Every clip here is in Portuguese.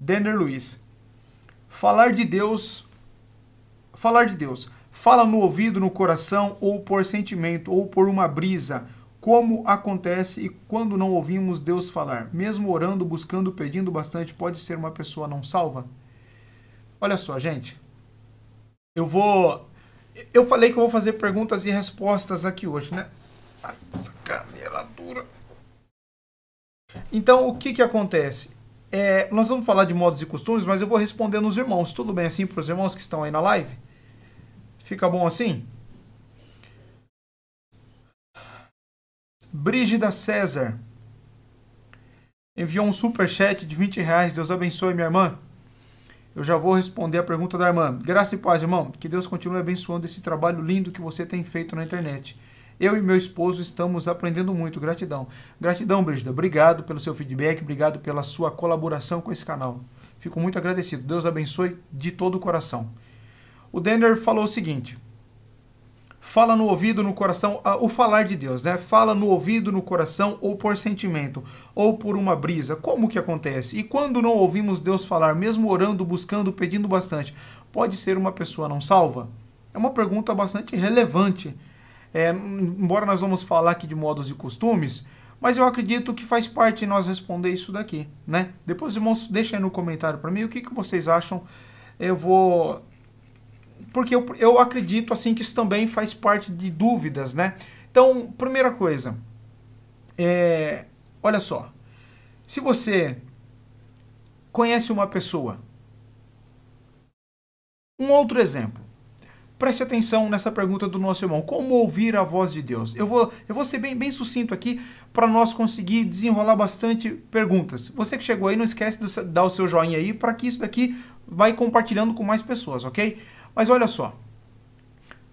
Denner Luiz. Falar de Deus. Falar de Deus. Fala no ouvido, no coração, ou por sentimento, ou por uma brisa. Como acontece e quando não ouvimos Deus falar? Mesmo orando, buscando, pedindo bastante, pode ser uma pessoa não salva? Olha só, gente. Eu vou. Eu falei que eu vou fazer perguntas e respostas aqui hoje, né? Essa canela dura. Então, o que que acontece? É, nós vamos falar de modos e costumes, mas eu vou responder nos irmãos. Tudo bem assim para os irmãos que estão aí na live? Fica bom assim? Brígida César enviou um super chat de 20 reais. Deus abençoe minha irmã. Eu já vou responder a pergunta da irmã. Graça e paz, irmão. Que Deus continue abençoando esse trabalho lindo que você tem feito na internet. Eu e meu esposo estamos aprendendo muito. Gratidão. Gratidão, Brígida. Obrigado pelo seu feedback, obrigado pela sua colaboração com esse canal. Fico muito agradecido. Deus abençoe de todo o coração. O Denner falou o seguinte: fala no ouvido, no coração, ah, o falar de Deus, né? Fala no ouvido, no coração, ou por sentimento, ou por uma brisa. Como que acontece? E quando não ouvimos Deus falar, mesmo orando, buscando, pedindo bastante, pode ser uma pessoa não salva? É uma pergunta bastante relevante é, embora nós vamos falar aqui de modos e costumes, mas eu acredito que faz parte nós responder isso daqui, né? Depois, irmãos, aí no comentário para mim o que, que vocês acham. Eu vou... Porque eu, eu acredito, assim, que isso também faz parte de dúvidas, né? Então, primeira coisa, é... olha só, se você conhece uma pessoa, um outro exemplo, Preste atenção nessa pergunta do nosso irmão. Como ouvir a voz de Deus? Eu vou, eu vou ser bem, bem sucinto aqui para nós conseguir desenrolar bastante perguntas. Você que chegou aí, não esquece de dar o seu joinha aí para que isso daqui vai compartilhando com mais pessoas, ok? Mas olha só,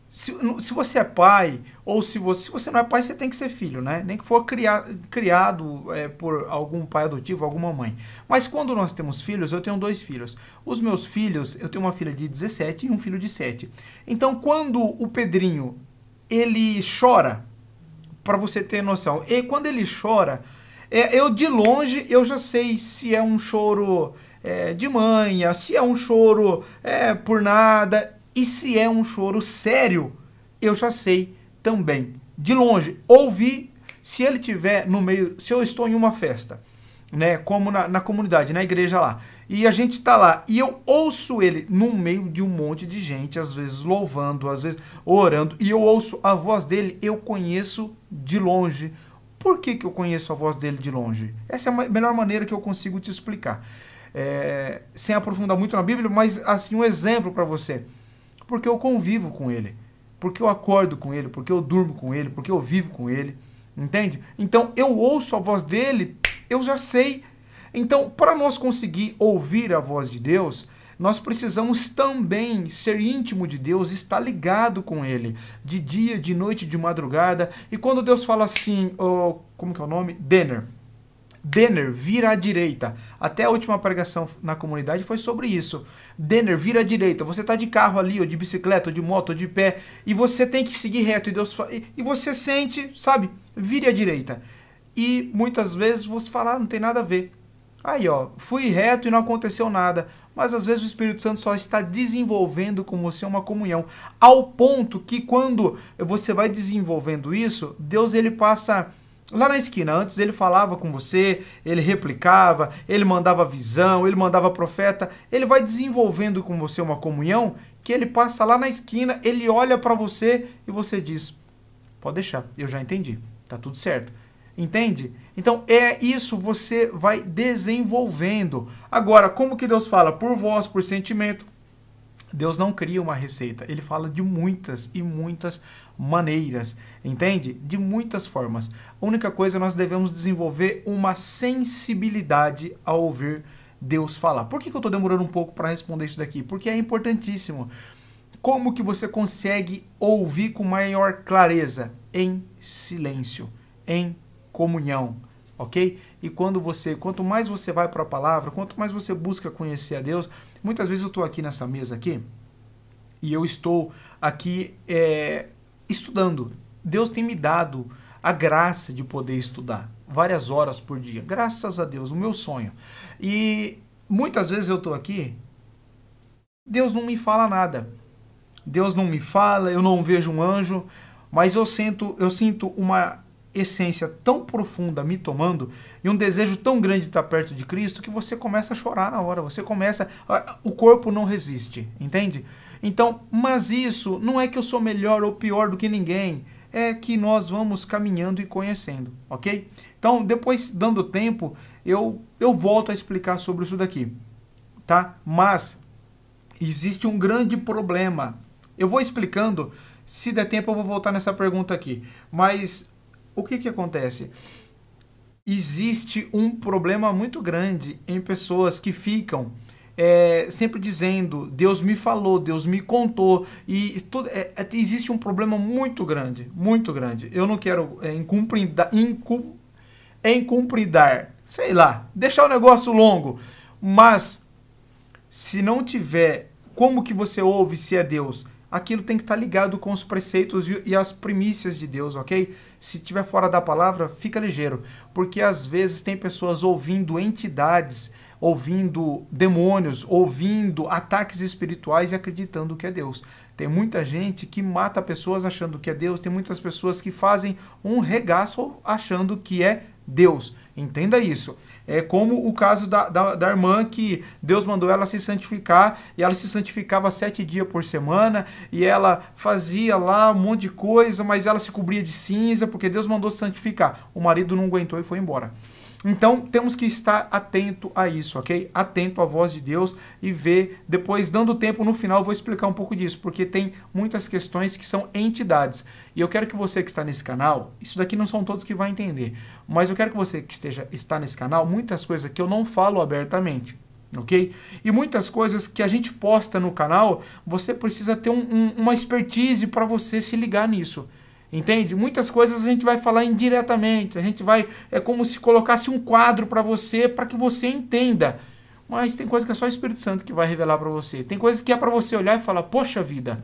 se, se você é pai, ou se você, se você não é pai, você tem que ser filho, né? Nem que for criar, criado é, por algum pai adotivo, alguma mãe. Mas quando nós temos filhos, eu tenho dois filhos. Os meus filhos, eu tenho uma filha de 17 e um filho de 7. Então, quando o Pedrinho, ele chora, para você ter noção, e quando ele chora, é, eu de longe eu já sei se é um choro é, de mãe se é um choro é, por nada. E se é um choro sério, eu já sei também. De longe, ouvir, se ele tiver no meio, se eu estou em uma festa, né, como na, na comunidade, na igreja lá, e a gente está lá, e eu ouço ele no meio de um monte de gente, às vezes louvando, às vezes orando, e eu ouço a voz dele, eu conheço de longe. Por que, que eu conheço a voz dele de longe? Essa é a melhor maneira que eu consigo te explicar. É, sem aprofundar muito na Bíblia, mas assim um exemplo para você porque eu convivo com ele, porque eu acordo com ele, porque eu durmo com ele, porque eu vivo com ele, entende? Então eu ouço a voz dele, eu já sei. Então, para nós conseguir ouvir a voz de Deus, nós precisamos também ser íntimo de Deus, estar ligado com Ele, de dia, de noite, de madrugada. E quando Deus fala assim, oh, como que é o nome? Denner, Denner, vira à direita. Até a última pregação na comunidade foi sobre isso. Denner, vira à direita. Você está de carro ali, ou de bicicleta, ou de moto, ou de pé, e você tem que seguir reto, e Deus e você sente, sabe? Vire à direita. E muitas vezes você fala, ah, não tem nada a ver. Aí, ó, fui reto e não aconteceu nada. Mas às vezes o Espírito Santo só está desenvolvendo com você uma comunhão, ao ponto que quando você vai desenvolvendo isso, Deus ele passa Lá na esquina, antes ele falava com você, ele replicava, ele mandava visão, ele mandava profeta, ele vai desenvolvendo com você uma comunhão que ele passa lá na esquina, ele olha para você e você diz: "Pode deixar, eu já entendi, tá tudo certo". Entende? Então é isso, você vai desenvolvendo. Agora, como que Deus fala? Por voz, por sentimento, Deus não cria uma receita, ele fala de muitas e muitas maneiras, entende? De muitas formas. A única coisa nós devemos desenvolver uma sensibilidade ao ouvir Deus falar. Por que, que eu estou demorando um pouco para responder isso daqui? Porque é importantíssimo. Como que você consegue ouvir com maior clareza? Em silêncio, em comunhão, ok? E quando você, quanto mais você vai para a palavra, quanto mais você busca conhecer a Deus, Muitas vezes eu estou aqui nessa mesa aqui e eu estou aqui é, estudando. Deus tem me dado a graça de poder estudar várias horas por dia. Graças a Deus, o meu sonho. E muitas vezes eu estou aqui, Deus não me fala nada. Deus não me fala, eu não vejo um anjo, mas eu sinto, eu sinto uma essência tão profunda me tomando e um desejo tão grande de estar perto de Cristo que você começa a chorar na hora, você começa. O corpo não resiste, entende? Então, mas isso não é que eu sou melhor ou pior do que ninguém, é que nós vamos caminhando e conhecendo, ok? Então, depois, dando tempo, eu, eu volto a explicar sobre isso daqui, tá? Mas existe um grande problema. Eu vou explicando, se der tempo eu vou voltar nessa pergunta aqui, mas o que, que acontece? Existe um problema muito grande em pessoas que ficam é, sempre dizendo Deus me falou, Deus me contou e tudo, é, é, existe um problema muito grande, muito grande. Eu não quero é, incumpridar, incum, é incumpridar, sei lá, deixar o negócio longo, mas se não tiver como que você ouve se é Deus? aquilo tem que estar tá ligado com os preceitos e, as primícias de Deus, ok? Se tiver fora da palavra, fica ligeiro, porque às vezes tem pessoas ouvindo entidades, ouvindo demônios, ouvindo ataques espirituais e acreditando que é Deus. Tem muita gente que mata pessoas achando que é Deus, tem muitas pessoas que fazem um regaço achando que é Deus. Entenda isso. É como o caso da, da, da irmã que Deus mandou ela se santificar e ela se santificava sete dias por semana e ela fazia lá um monte de coisa, mas ela se cobria de cinza porque Deus mandou se santificar. O marido não aguentou e foi embora. Então temos que estar atento a isso, ok? Atento à voz de Deus e ver. Depois, dando tempo no final, eu vou explicar um pouco disso, porque tem muitas questões que são entidades. E eu quero que você que está nesse canal, isso daqui não são todos que vai entender, mas eu quero que você que esteja está nesse canal, muitas coisas que eu não falo abertamente ok? E muitas coisas que a gente posta no canal, você precisa ter um, um, uma expertise para você se ligar nisso. Entende? Muitas coisas a gente vai falar indiretamente, a gente vai. É como se colocasse um quadro para você, para que você entenda. Mas tem coisa que é só o Espírito Santo que vai revelar para você. Tem coisas que é para você olhar e falar: Poxa vida,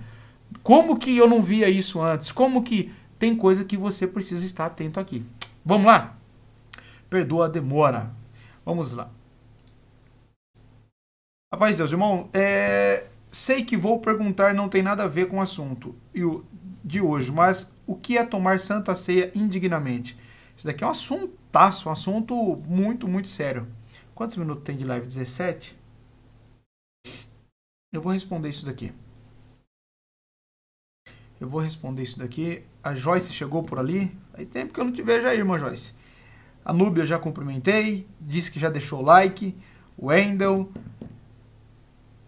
como que eu não via isso antes? Como que. Tem coisa que você precisa estar atento aqui. Vamos lá? Perdoa a demora. Vamos lá. Rapaz, Deus, irmão. É... Sei que vou perguntar, não tem nada a ver com o assunto de hoje, mas o que é tomar santa ceia indignamente? Isso daqui é um assuntaço, um assunto muito, muito sério. Quantos minutos tem de live? 17? Eu vou responder isso daqui. Eu vou responder isso daqui. A Joyce chegou por ali. Faz tempo que eu não te vejo aí, irmã Joyce. A Núbia já cumprimentei. Disse que já deixou o like. O Wendel.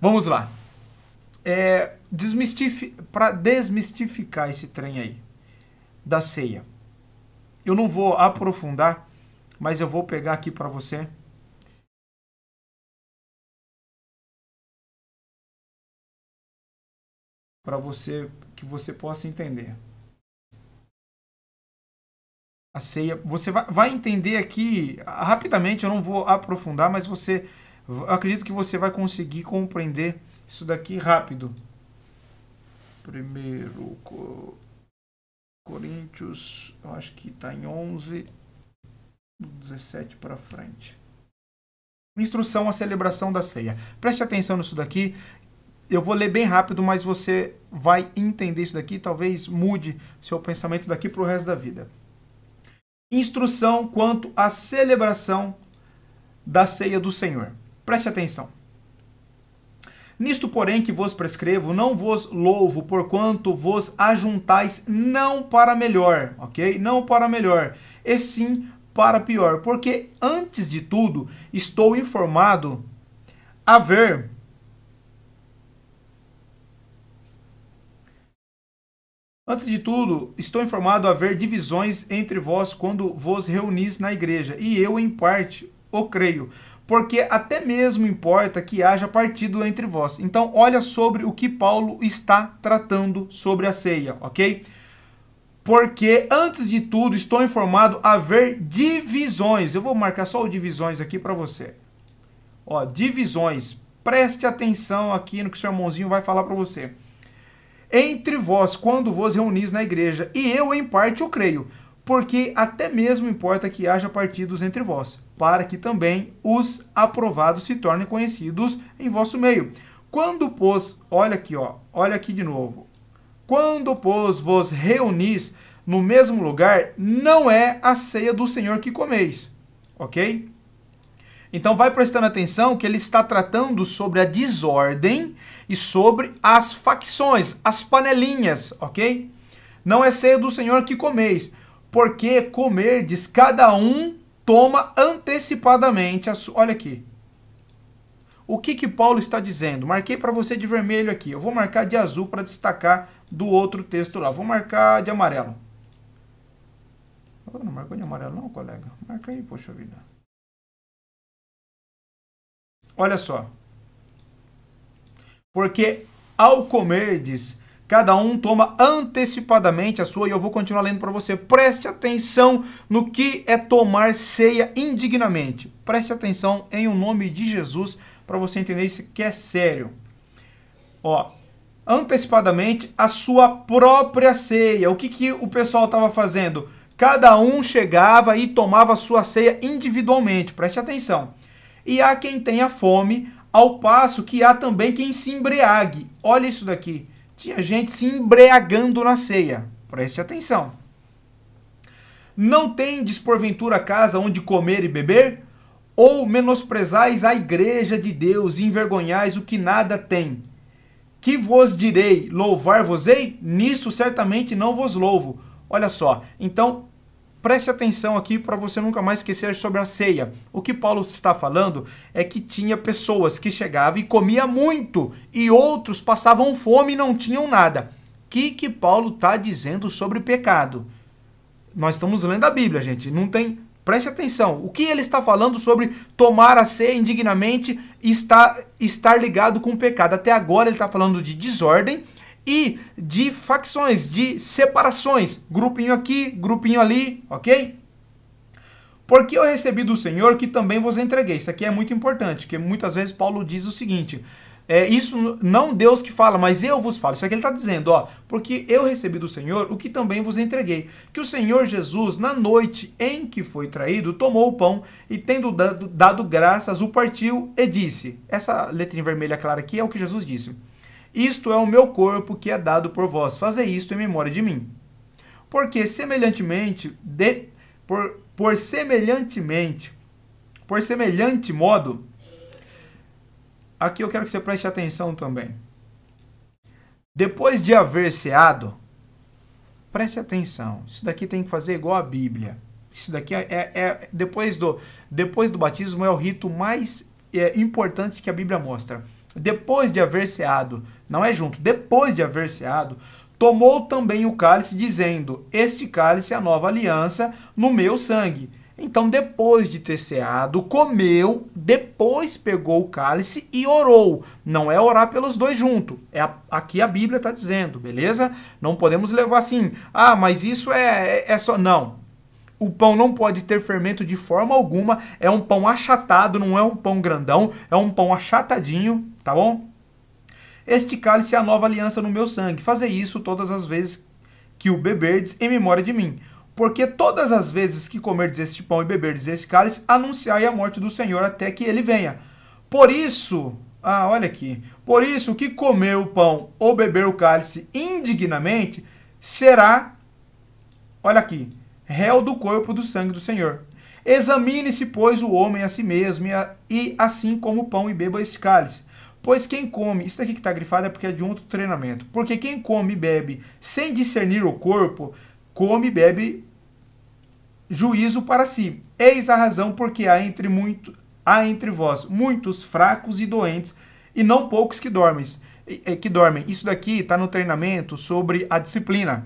Vamos lá. É, desmistifi... Para desmistificar esse trem aí da ceia. Eu não vou aprofundar, mas eu vou pegar aqui para você. Para você que você possa entender. A ceia, você vai, vai entender aqui rapidamente, eu não vou aprofundar, mas você acredito que você vai conseguir compreender isso daqui rápido. Primeiro Coríntios, eu acho que está em 11, 17 para frente. Instrução à celebração da ceia. Preste atenção nisso daqui. Eu vou ler bem rápido, mas você vai entender isso daqui. Talvez mude seu pensamento daqui para o resto da vida. Instrução quanto à celebração da ceia do Senhor. Preste atenção. Nisto, porém, que vos prescrevo, não vos louvo, porquanto vos ajuntais não para melhor, ok? Não para melhor, e sim para pior, porque antes de tudo estou informado a ver Antes de tudo, estou informado a haver divisões entre vós quando vos reunis na igreja, e eu, em parte, o creio porque até mesmo importa que haja partido entre vós. Então, olha sobre o que Paulo está tratando sobre a ceia, ok? Porque, antes de tudo, estou informado haver divisões. Eu vou marcar só o divisões aqui para você. Ó, divisões. Preste atenção aqui no que seu irmãozinho vai falar para você. Entre vós, quando vos reunis na igreja, e eu, em parte, o creio porque até mesmo importa que haja partidos entre vós, para que também os aprovados se tornem conhecidos em vosso meio. Quando, pois, olha aqui, ó, olha aqui de novo. Quando, pois, vos reunis no mesmo lugar, não é a ceia do Senhor que comeis, ok? Então vai prestando atenção que ele está tratando sobre a desordem e sobre as facções, as panelinhas, ok? Não é ceia do Senhor que comeis porque comerdes cada um toma antecipadamente a sua. Olha aqui. O que que Paulo está dizendo? Marquei para você de vermelho aqui. Eu vou marcar de azul para destacar do outro texto lá. Vou marcar de amarelo. Oh, não marcou de amarelo não, colega? Marca aí, poxa vida. Olha só. Porque ao comerdes Cada um toma antecipadamente a sua e eu vou continuar lendo para você. Preste atenção no que é tomar ceia indignamente. Preste atenção em o um nome de Jesus para você entender isso que é sério. Ó, antecipadamente a sua própria ceia. O que, que o pessoal estava fazendo? Cada um chegava e tomava a sua ceia individualmente. Preste atenção. E há quem tenha fome, ao passo que há também quem se embriague. Olha isso daqui tinha gente se embriagando na ceia. Preste atenção. Não tendes porventura casa onde comer e beber? Ou menosprezais a igreja de Deus e envergonhais o que nada tem? Que vos direi, louvar-vos-ei? Nisto certamente não vos louvo. Olha só, então preste atenção aqui para você nunca mais esquecer sobre a ceia. O que Paulo está falando é que tinha pessoas que chegavam e comiam muito e outros passavam fome e não tinham nada. O que, que Paulo está dizendo sobre pecado? Nós estamos lendo a Bíblia, gente. Não tem. Preste atenção. O que ele está falando sobre tomar a ceia indignamente está estar ligado com o pecado? Até agora ele está falando de desordem e de facções, de separações, grupinho aqui, grupinho ali, ok? Porque eu recebi do Senhor que também vos entreguei. Isso aqui é muito importante, porque muitas vezes Paulo diz o seguinte: é, isso não Deus que fala, mas eu vos falo. Isso aqui ele está dizendo, ó, porque eu recebi do Senhor o que também vos entreguei. Que o Senhor Jesus, na noite em que foi traído, tomou o pão e, tendo dado, dado graças, o partiu e disse. Essa em vermelha clara aqui é o que Jesus disse. Isto é o meu corpo que é dado por vós. Fazei isto em memória de mim. Porque semelhantemente, de, por, por semelhantemente, por semelhante modo, aqui eu quero que você preste atenção também. Depois de haver ceado, preste atenção. Isso daqui tem que fazer igual a Bíblia. Isso daqui é, é, é depois do depois do batismo é o rito mais é, importante que a Bíblia mostra depois de haver ceado, não é junto, depois de haver ceado, tomou também o cálice, dizendo: Este cálice é a nova aliança no meu sangue. Então, depois de ter ceado, comeu, depois pegou o cálice e orou. Não é orar pelos dois junto. É a, aqui a Bíblia está dizendo, beleza? Não podemos levar assim, ah, mas isso é, é, é só. Não. O pão não pode ter fermento de forma alguma. É um pão achatado, não é um pão grandão, é um pão achatadinho tá bom? Este cálice é a nova aliança no meu sangue. Fazer isso todas as vezes que o beberdes em memória de mim. Porque todas as vezes que comerdes este pão e beberdes este cálice, anunciai a morte do Senhor até que ele venha. Por isso, ah, olha aqui. Por isso, o que comer o pão ou beber o cálice indignamente será, olha aqui, réu do corpo do sangue do Senhor. Examine-se, pois, o homem a si mesmo, e assim como o pão e beba este cálice. Pois quem come, isso daqui que está grifado é porque é de um outro treinamento. Porque quem come e bebe sem discernir o corpo, come e bebe juízo para si. Eis a razão porque há entre, muito, há entre vós muitos fracos e doentes, e não poucos que dormem. Que dormem. Isso daqui está no treinamento sobre a disciplina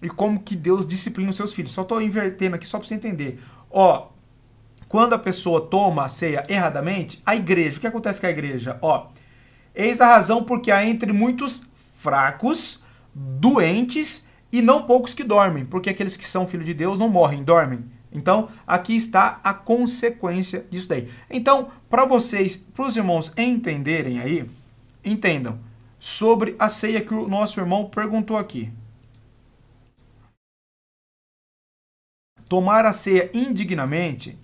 e como que Deus disciplina os seus filhos. Só estou invertendo aqui só para você entender. Ó, quando a pessoa toma a ceia erradamente, a igreja, o que acontece com a igreja? Ó, Eis a razão porque há entre muitos fracos, doentes e não poucos que dormem, porque aqueles que são filhos de Deus não morrem, dormem. Então, aqui está a consequência disso daí. Então, para vocês, para os irmãos entenderem aí, entendam sobre a ceia que o nosso irmão perguntou aqui. Tomar a ceia indignamente,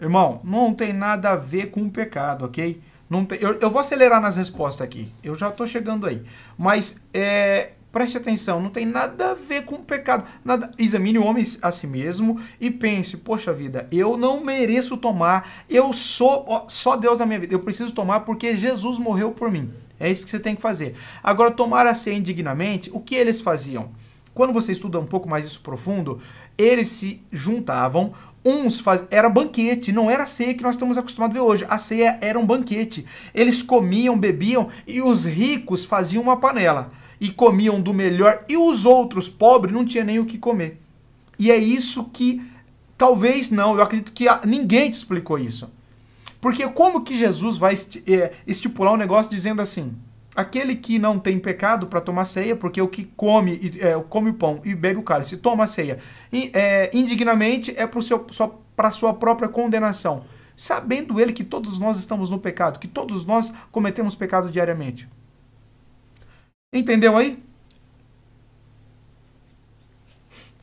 irmão, não tem nada a ver com o pecado, ok? Tem, eu, eu, vou acelerar nas respostas aqui. Eu já estou chegando aí. Mas é, preste atenção, não tem nada a ver com pecado. Nada, examine o homem a si mesmo e pense: poxa vida, eu não mereço tomar. Eu sou ó, só Deus na minha vida. Eu preciso tomar porque Jesus morreu por mim. É isso que você tem que fazer. Agora, tomar a ser indignamente, o que eles faziam? Quando você estuda um pouco mais isso profundo, eles se juntavam, uns faz... era banquete, não era a ceia que nós estamos acostumados a ver hoje. A ceia era um banquete. Eles comiam, bebiam e os ricos faziam uma panela e comiam do melhor e os outros pobres não tinham nem o que comer. E é isso que talvez não, eu acredito que ninguém te explicou isso. Porque como que Jesus vai é, estipular um negócio dizendo assim: Aquele que não tem pecado para tomar ceia, porque o que come, é, come o pão e bebe o cálice, toma a ceia e, é, indignamente, é para sua, sua própria condenação. Sabendo ele que todos nós estamos no pecado, que todos nós cometemos pecado diariamente. Entendeu aí?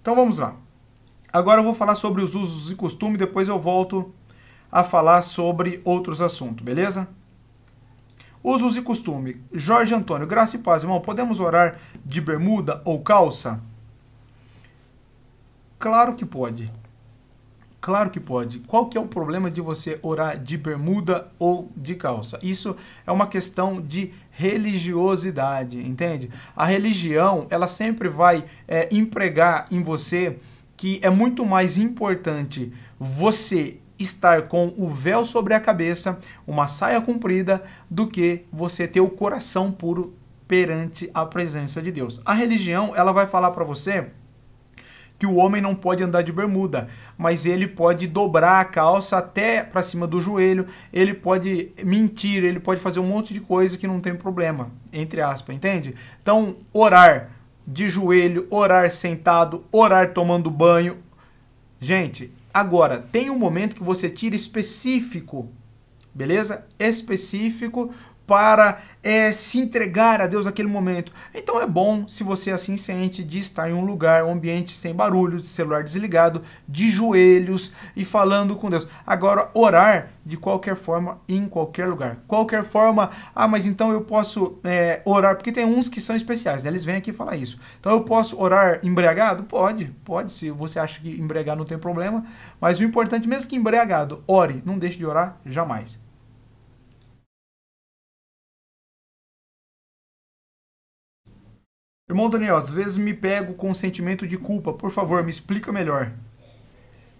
Então vamos lá. Agora eu vou falar sobre os usos e costumes, depois eu volto a falar sobre outros assuntos, beleza? Usos e costume. Jorge Antônio, graça e paz, irmão. Podemos orar de bermuda ou calça? Claro que pode. Claro que pode. Qual que é o problema de você orar de bermuda ou de calça? Isso é uma questão de religiosidade, entende? A religião, ela sempre vai é, empregar em você que é muito mais importante você estar com o véu sobre a cabeça, uma saia comprida, do que você ter o coração puro perante a presença de Deus. A religião, ela vai falar para você que o homem não pode andar de bermuda, mas ele pode dobrar a calça até para cima do joelho, ele pode mentir, ele pode fazer um monte de coisa que não tem problema, entre aspas, entende? Então, orar de joelho, orar sentado, orar tomando banho. Gente, Agora, tem um momento que você tira específico, beleza? Específico para é, se entregar a Deus naquele momento. Então é bom, se você assim sente, de estar em um lugar, um ambiente sem barulho, de celular desligado, de joelhos e falando com Deus. Agora, orar de qualquer forma, em qualquer lugar. Qualquer forma, ah, mas então eu posso é, orar, porque tem uns que são especiais, né? eles vêm aqui falar isso. Então eu posso orar embriagado? Pode, pode, se você acha que embriagado não tem problema, mas o importante, mesmo que embriagado, ore, não deixe de orar jamais. Irmão Daniel, às vezes me pego com sentimento de culpa. Por favor, me explica melhor.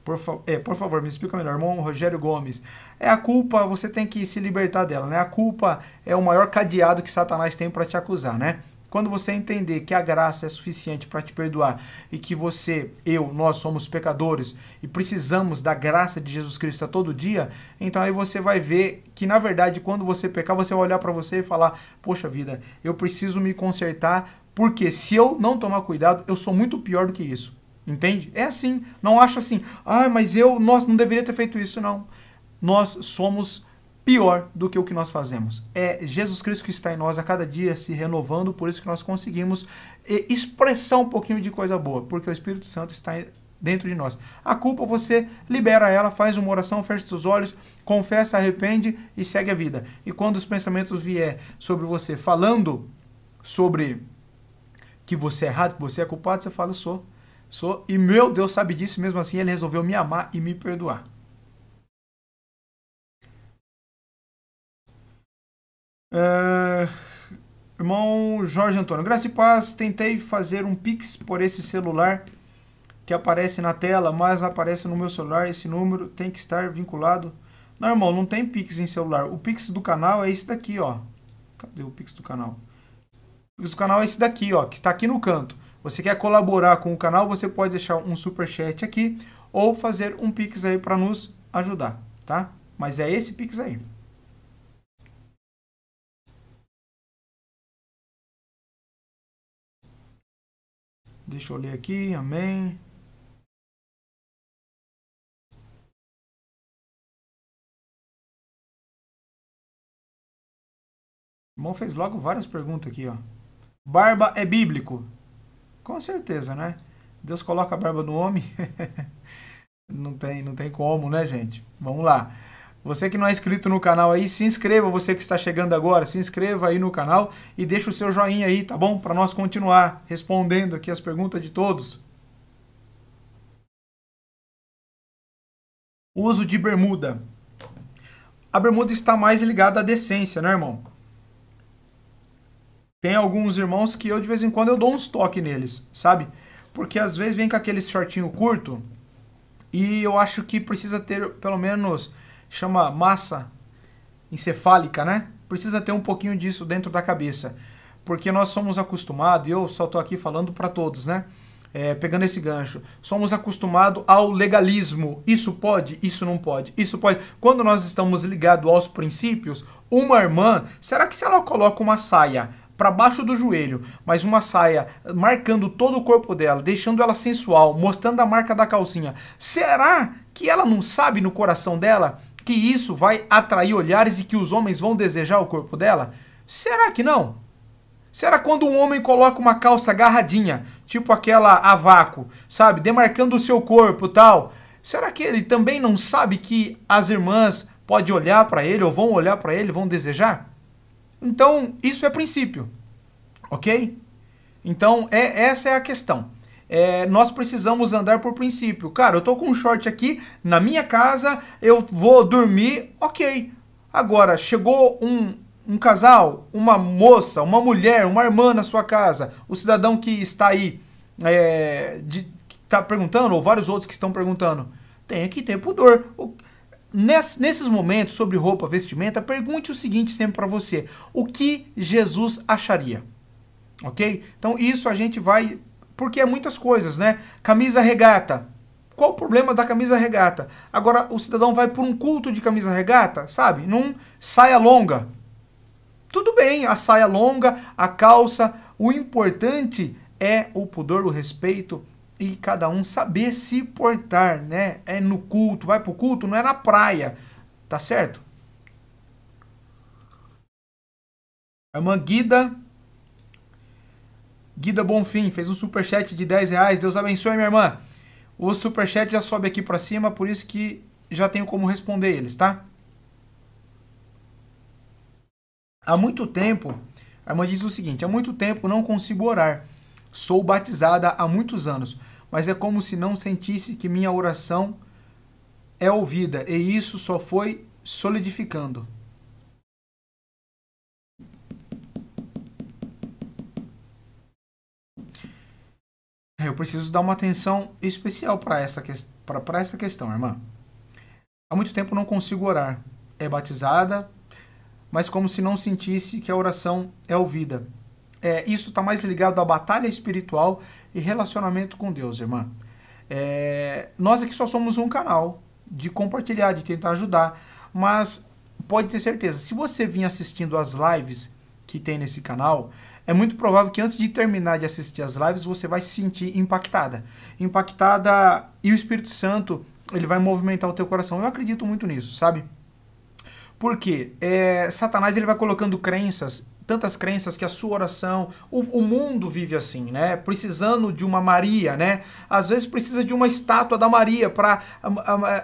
Por fa... é, por favor, me explica melhor. Irmão Rogério Gomes. É a culpa, você tem que se libertar dela, né? A culpa é o maior cadeado que Satanás tem para te acusar, né? Quando você entender que a graça é suficiente para te perdoar e que você, eu, nós somos pecadores e precisamos da graça de Jesus Cristo a todo dia, então aí você vai ver que na verdade quando você pecar, você vai olhar para você e falar: "Poxa vida, eu preciso me consertar porque se eu não tomar cuidado, eu sou muito pior do que isso. Entende? É assim. Não acha assim, ah, mas eu, nós não deveria ter feito isso, não. Nós somos pior do que o que nós fazemos. É Jesus Cristo que está em nós a cada dia se renovando, por isso que nós conseguimos eh, expressar um pouquinho de coisa boa, porque o Espírito Santo está dentro de nós. A culpa você libera ela, faz uma oração, fecha os olhos, confessa, arrepende e segue a vida. E quando os pensamentos vier sobre você falando sobre que você é errado, que você é culpado, você fala, sou. Sou. E meu Deus sabe disso, mesmo assim ele resolveu me amar e me perdoar. É... Irmão Jorge Antônio, graça e paz, tentei fazer um Pix por esse celular que aparece na tela, mas aparece no meu celular. Esse número tem que estar vinculado. Não, irmão, não tem Pix em celular. O Pix do canal é esse daqui, ó. Cadê o Pix do canal? do canal é esse daqui, ó, que está aqui no canto. Você quer colaborar com o canal, você pode deixar um super chat aqui ou fazer um pix aí para nos ajudar, tá? Mas é esse pix aí. Deixa eu ler aqui, amém. O irmão fez logo várias perguntas aqui, ó. Barba é bíblico? Com certeza, né? Deus coloca a barba no homem. não, tem, não tem como, né, gente? Vamos lá. Você que não é inscrito no canal aí, se inscreva. Você que está chegando agora, se inscreva aí no canal e deixa o seu joinha aí, tá bom? Para nós continuar respondendo aqui as perguntas de todos. Uso de bermuda. A bermuda está mais ligada à decência, né, irmão? Tem alguns irmãos que eu, de vez em quando, eu dou uns toques neles, sabe? Porque às vezes vem com aquele shortinho curto e eu acho que precisa ter, pelo menos, chama massa encefálica, né? Precisa ter um pouquinho disso dentro da cabeça. Porque nós somos acostumados, e eu só estou aqui falando para todos, né? É, pegando esse gancho, somos acostumados ao legalismo. Isso pode, isso não pode, isso pode. Quando nós estamos ligados aos princípios, uma irmã, será que se ela coloca uma saia, para baixo do joelho, mas uma saia marcando todo o corpo dela, deixando ela sensual, mostrando a marca da calcinha, será que ela não sabe no coração dela que isso vai atrair olhares e que os homens vão desejar o corpo dela? Será que não? Será quando um homem coloca uma calça agarradinha, tipo aquela a vácuo, sabe, demarcando o seu corpo tal? Será que ele também não sabe que as irmãs podem olhar para ele ou vão olhar para ele, vão desejar? Então, isso é princípio, ok? Então, é, essa é a questão. É, nós precisamos andar por princípio. Cara, eu tô com um short aqui na minha casa, eu vou dormir, ok. Agora, chegou um, um casal, uma moça, uma mulher, uma irmã na sua casa, o cidadão que está aí, é, de, que tá perguntando, ou vários outros que estão perguntando, tem que ter pudor. O, Ness, nesses momentos sobre roupa, vestimenta, pergunte o seguinte sempre para você: o que Jesus acharia? Ok? Então isso a gente vai. Porque é muitas coisas, né? Camisa regata. Qual o problema da camisa regata? Agora, o cidadão vai por um culto de camisa regata, sabe? Num saia longa. Tudo bem, a saia longa, a calça. O importante é o pudor, o respeito e cada um saber se portar, né? É no culto, vai pro culto, não é na praia, tá certo? A irmã Guida, Guida Bonfim, fez um superchat de 10 reais, Deus abençoe minha irmã. O superchat já sobe aqui para cima, por isso que já tenho como responder eles, tá? Há muito tempo, a irmã diz o seguinte: há muito tempo não consigo orar. Sou batizada há muitos anos, mas é como se não sentisse que minha oração é ouvida, e isso só foi solidificando. É, eu preciso dar uma atenção especial para essa, que... essa questão, irmã. Há muito tempo não consigo orar. É batizada, mas como se não sentisse que a oração é ouvida é, isso está mais ligado à batalha espiritual e relacionamento com Deus, irmã. É, nós aqui só somos um canal de compartilhar, de tentar ajudar, mas pode ter certeza, se você vir assistindo as lives que tem nesse canal, é muito provável que antes de terminar de assistir as lives você vai se sentir impactada. Impactada e o Espírito Santo, ele vai movimentar o teu coração. Eu acredito muito nisso, sabe? Por quê? É, Satanás ele vai colocando crenças, tantas crenças que a sua oração, o, o, mundo vive assim, né? Precisando de uma Maria, né? Às vezes precisa de uma estátua da Maria para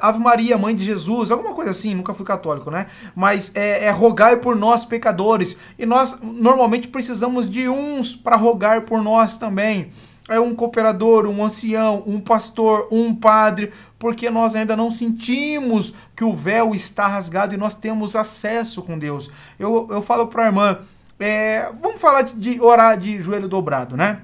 Ave Maria, mãe de Jesus, alguma coisa assim. Nunca fui católico, né? Mas é, é por nós pecadores. E nós normalmente precisamos de uns para rogar por nós também é um cooperador, um ancião, um pastor, um padre, porque nós ainda não sentimos que o véu está rasgado e nós temos acesso com Deus. Eu, eu falo para a irmã, é, vamos falar de, de orar de joelho dobrado, né?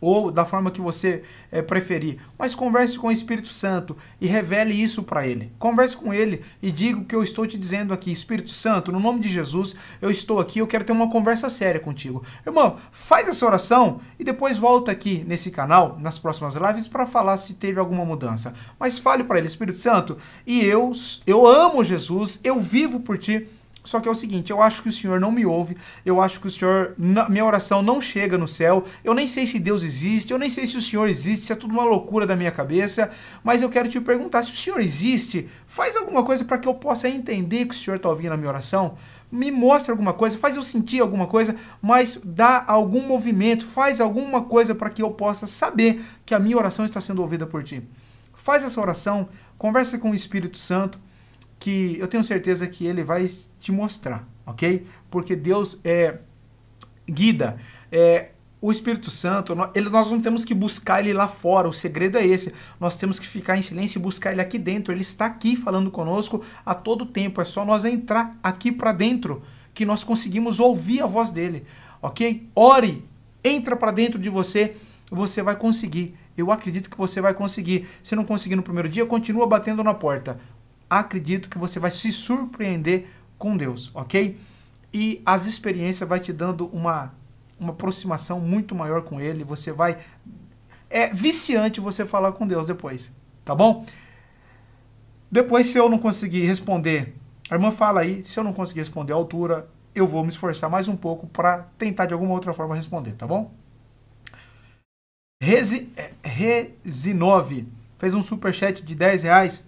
ou da forma que você é, preferir. Mas converse com o Espírito Santo e revele isso para ele. Converse com ele e diga o que eu estou te dizendo aqui. Espírito Santo, no nome de Jesus, eu estou aqui, eu quero ter uma conversa séria contigo. Irmão, faz essa oração e depois volta aqui nesse canal, nas próximas lives, para falar se teve alguma mudança. Mas fale para ele, Espírito Santo, e eu, eu amo Jesus, eu vivo por ti só que é o seguinte, eu acho que o Senhor não me ouve, eu acho que o Senhor, minha oração não chega no céu, eu nem sei se Deus existe, eu nem sei se o Senhor existe, se é tudo uma loucura da minha cabeça, mas eu quero te perguntar, se o Senhor existe, faz alguma coisa para que eu possa entender que o Senhor está ouvindo a minha oração, me mostra alguma coisa, faz eu sentir alguma coisa, mas dá algum movimento, faz alguma coisa para que eu possa saber que a minha oração está sendo ouvida por ti. Faz essa oração, conversa com o Espírito Santo, que eu tenho certeza que ele vai te mostrar, ok? Porque Deus é guida, é o Espírito Santo, ele, nós não temos que buscar ele lá fora, o segredo é esse. Nós temos que ficar em silêncio e buscar ele aqui dentro. Ele está aqui falando conosco a todo tempo, é só nós entrar aqui para dentro que nós conseguimos ouvir a voz dele, ok? Ore, entra para dentro de você, você vai conseguir. Eu acredito que você vai conseguir. Se não conseguir no primeiro dia, continua batendo na porta acredito que você vai se surpreender com Deus, ok? E as experiências vai te dando uma, uma aproximação muito maior com Ele. Você vai. É viciante você falar com Deus depois, tá bom? Depois, se eu não conseguir responder, a irmã fala aí, se eu não conseguir responder à altura, eu vou me esforçar mais um pouco para tentar de alguma outra forma responder, tá bom? Resi é, Rezinove fez um super chat de 10 reais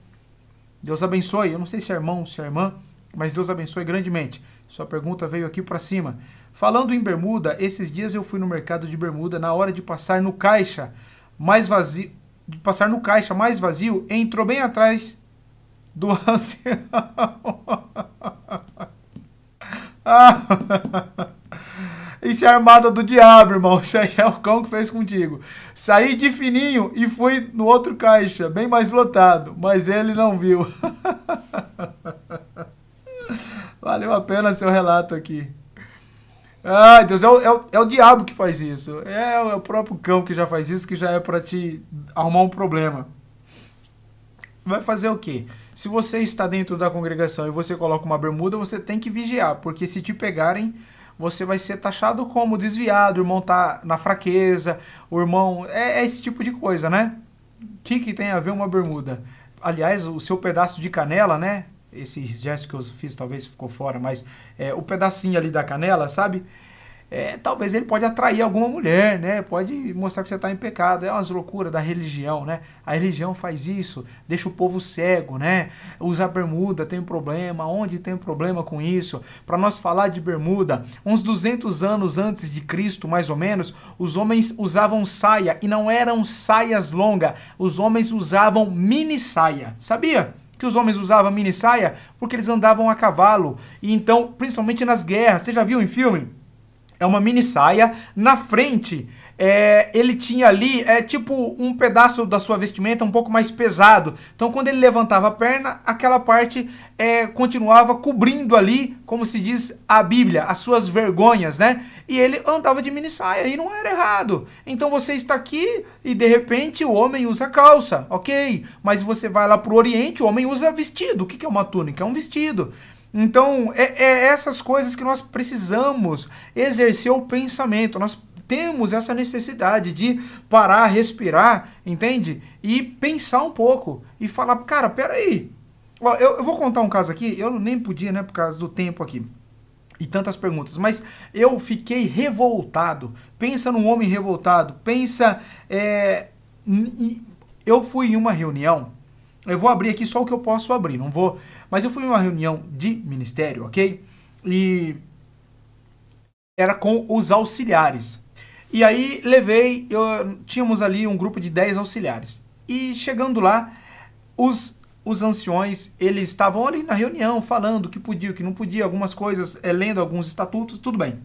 Deus abençoe. Eu não sei se é irmão, se é irmã, mas Deus abençoe grandemente. Sua pergunta veio aqui para cima. Falando em bermuda, esses dias eu fui no mercado de bermuda na hora de passar no caixa mais vazio, de passar no caixa mais vazio, entrou bem atrás do ancião. ah. Isso é armada do diabo, irmão. Isso aí é o cão que fez contigo. Saí de fininho e fui no outro caixa, bem mais lotado, mas ele não viu. Valeu a pena seu relato aqui. Ai, Deus, é o, é o, é o diabo que faz isso. É, é o próprio cão que já faz isso, que já é para te arrumar um problema. Vai fazer o quê? Se você está dentro da congregação e você coloca uma bermuda, você tem que vigiar, porque se te pegarem, você vai ser taxado como desviado, o irmão tá na fraqueza, o irmão. É, é esse tipo de coisa, né? O que, que tem a ver uma bermuda? Aliás, o seu pedaço de canela, né? Esse gesto que eu fiz talvez ficou fora, mas é, o pedacinho ali da canela, sabe? é, talvez ele pode atrair alguma mulher, né? Pode mostrar que você está em pecado. É umas loucuras da religião, né? A religião faz isso, deixa o povo cego, né? Usar bermuda tem um problema, onde tem um problema com isso? Para nós falar de bermuda, uns 200 anos antes de Cristo, mais ou menos, os homens usavam saia e não eram saias longas, os homens usavam mini saia, sabia? que os homens usavam mini saia porque eles andavam a cavalo e então principalmente nas guerras. Você já viu em filme? é uma mini saia. Na frente, é, ele tinha ali é tipo um pedaço da sua vestimenta um pouco mais pesado. Então, quando ele levantava a perna, aquela parte é, continuava cobrindo ali, como se diz a Bíblia, as suas vergonhas, né? E ele andava de mini saia e não era errado. Então, você está aqui e de repente o homem usa calça, ok? Mas você vai lá para o Oriente, o homem usa vestido. O que é uma túnica? É um vestido. Então, é, é essas coisas que nós precisamos exercer o pensamento. Nós temos essa necessidade de parar, respirar, entende? E pensar um pouco e falar, cara, peraí. Ó, eu, eu vou contar um caso aqui, eu nem podia, né, por causa do tempo aqui e tantas perguntas, mas eu fiquei revoltado. Pensa num homem revoltado, pensa. É, eu fui em uma reunião eu vou abrir aqui só o que eu posso abrir, não vou. Mas eu fui em uma reunião de ministério, ok? E era com os auxiliares. E aí levei, eu, tínhamos ali um grupo de 10 auxiliares. E chegando lá, os, os anciões, eles estavam ali na reunião, falando o que podia, o que não podia, algumas coisas, é, lendo alguns estatutos, tudo bem.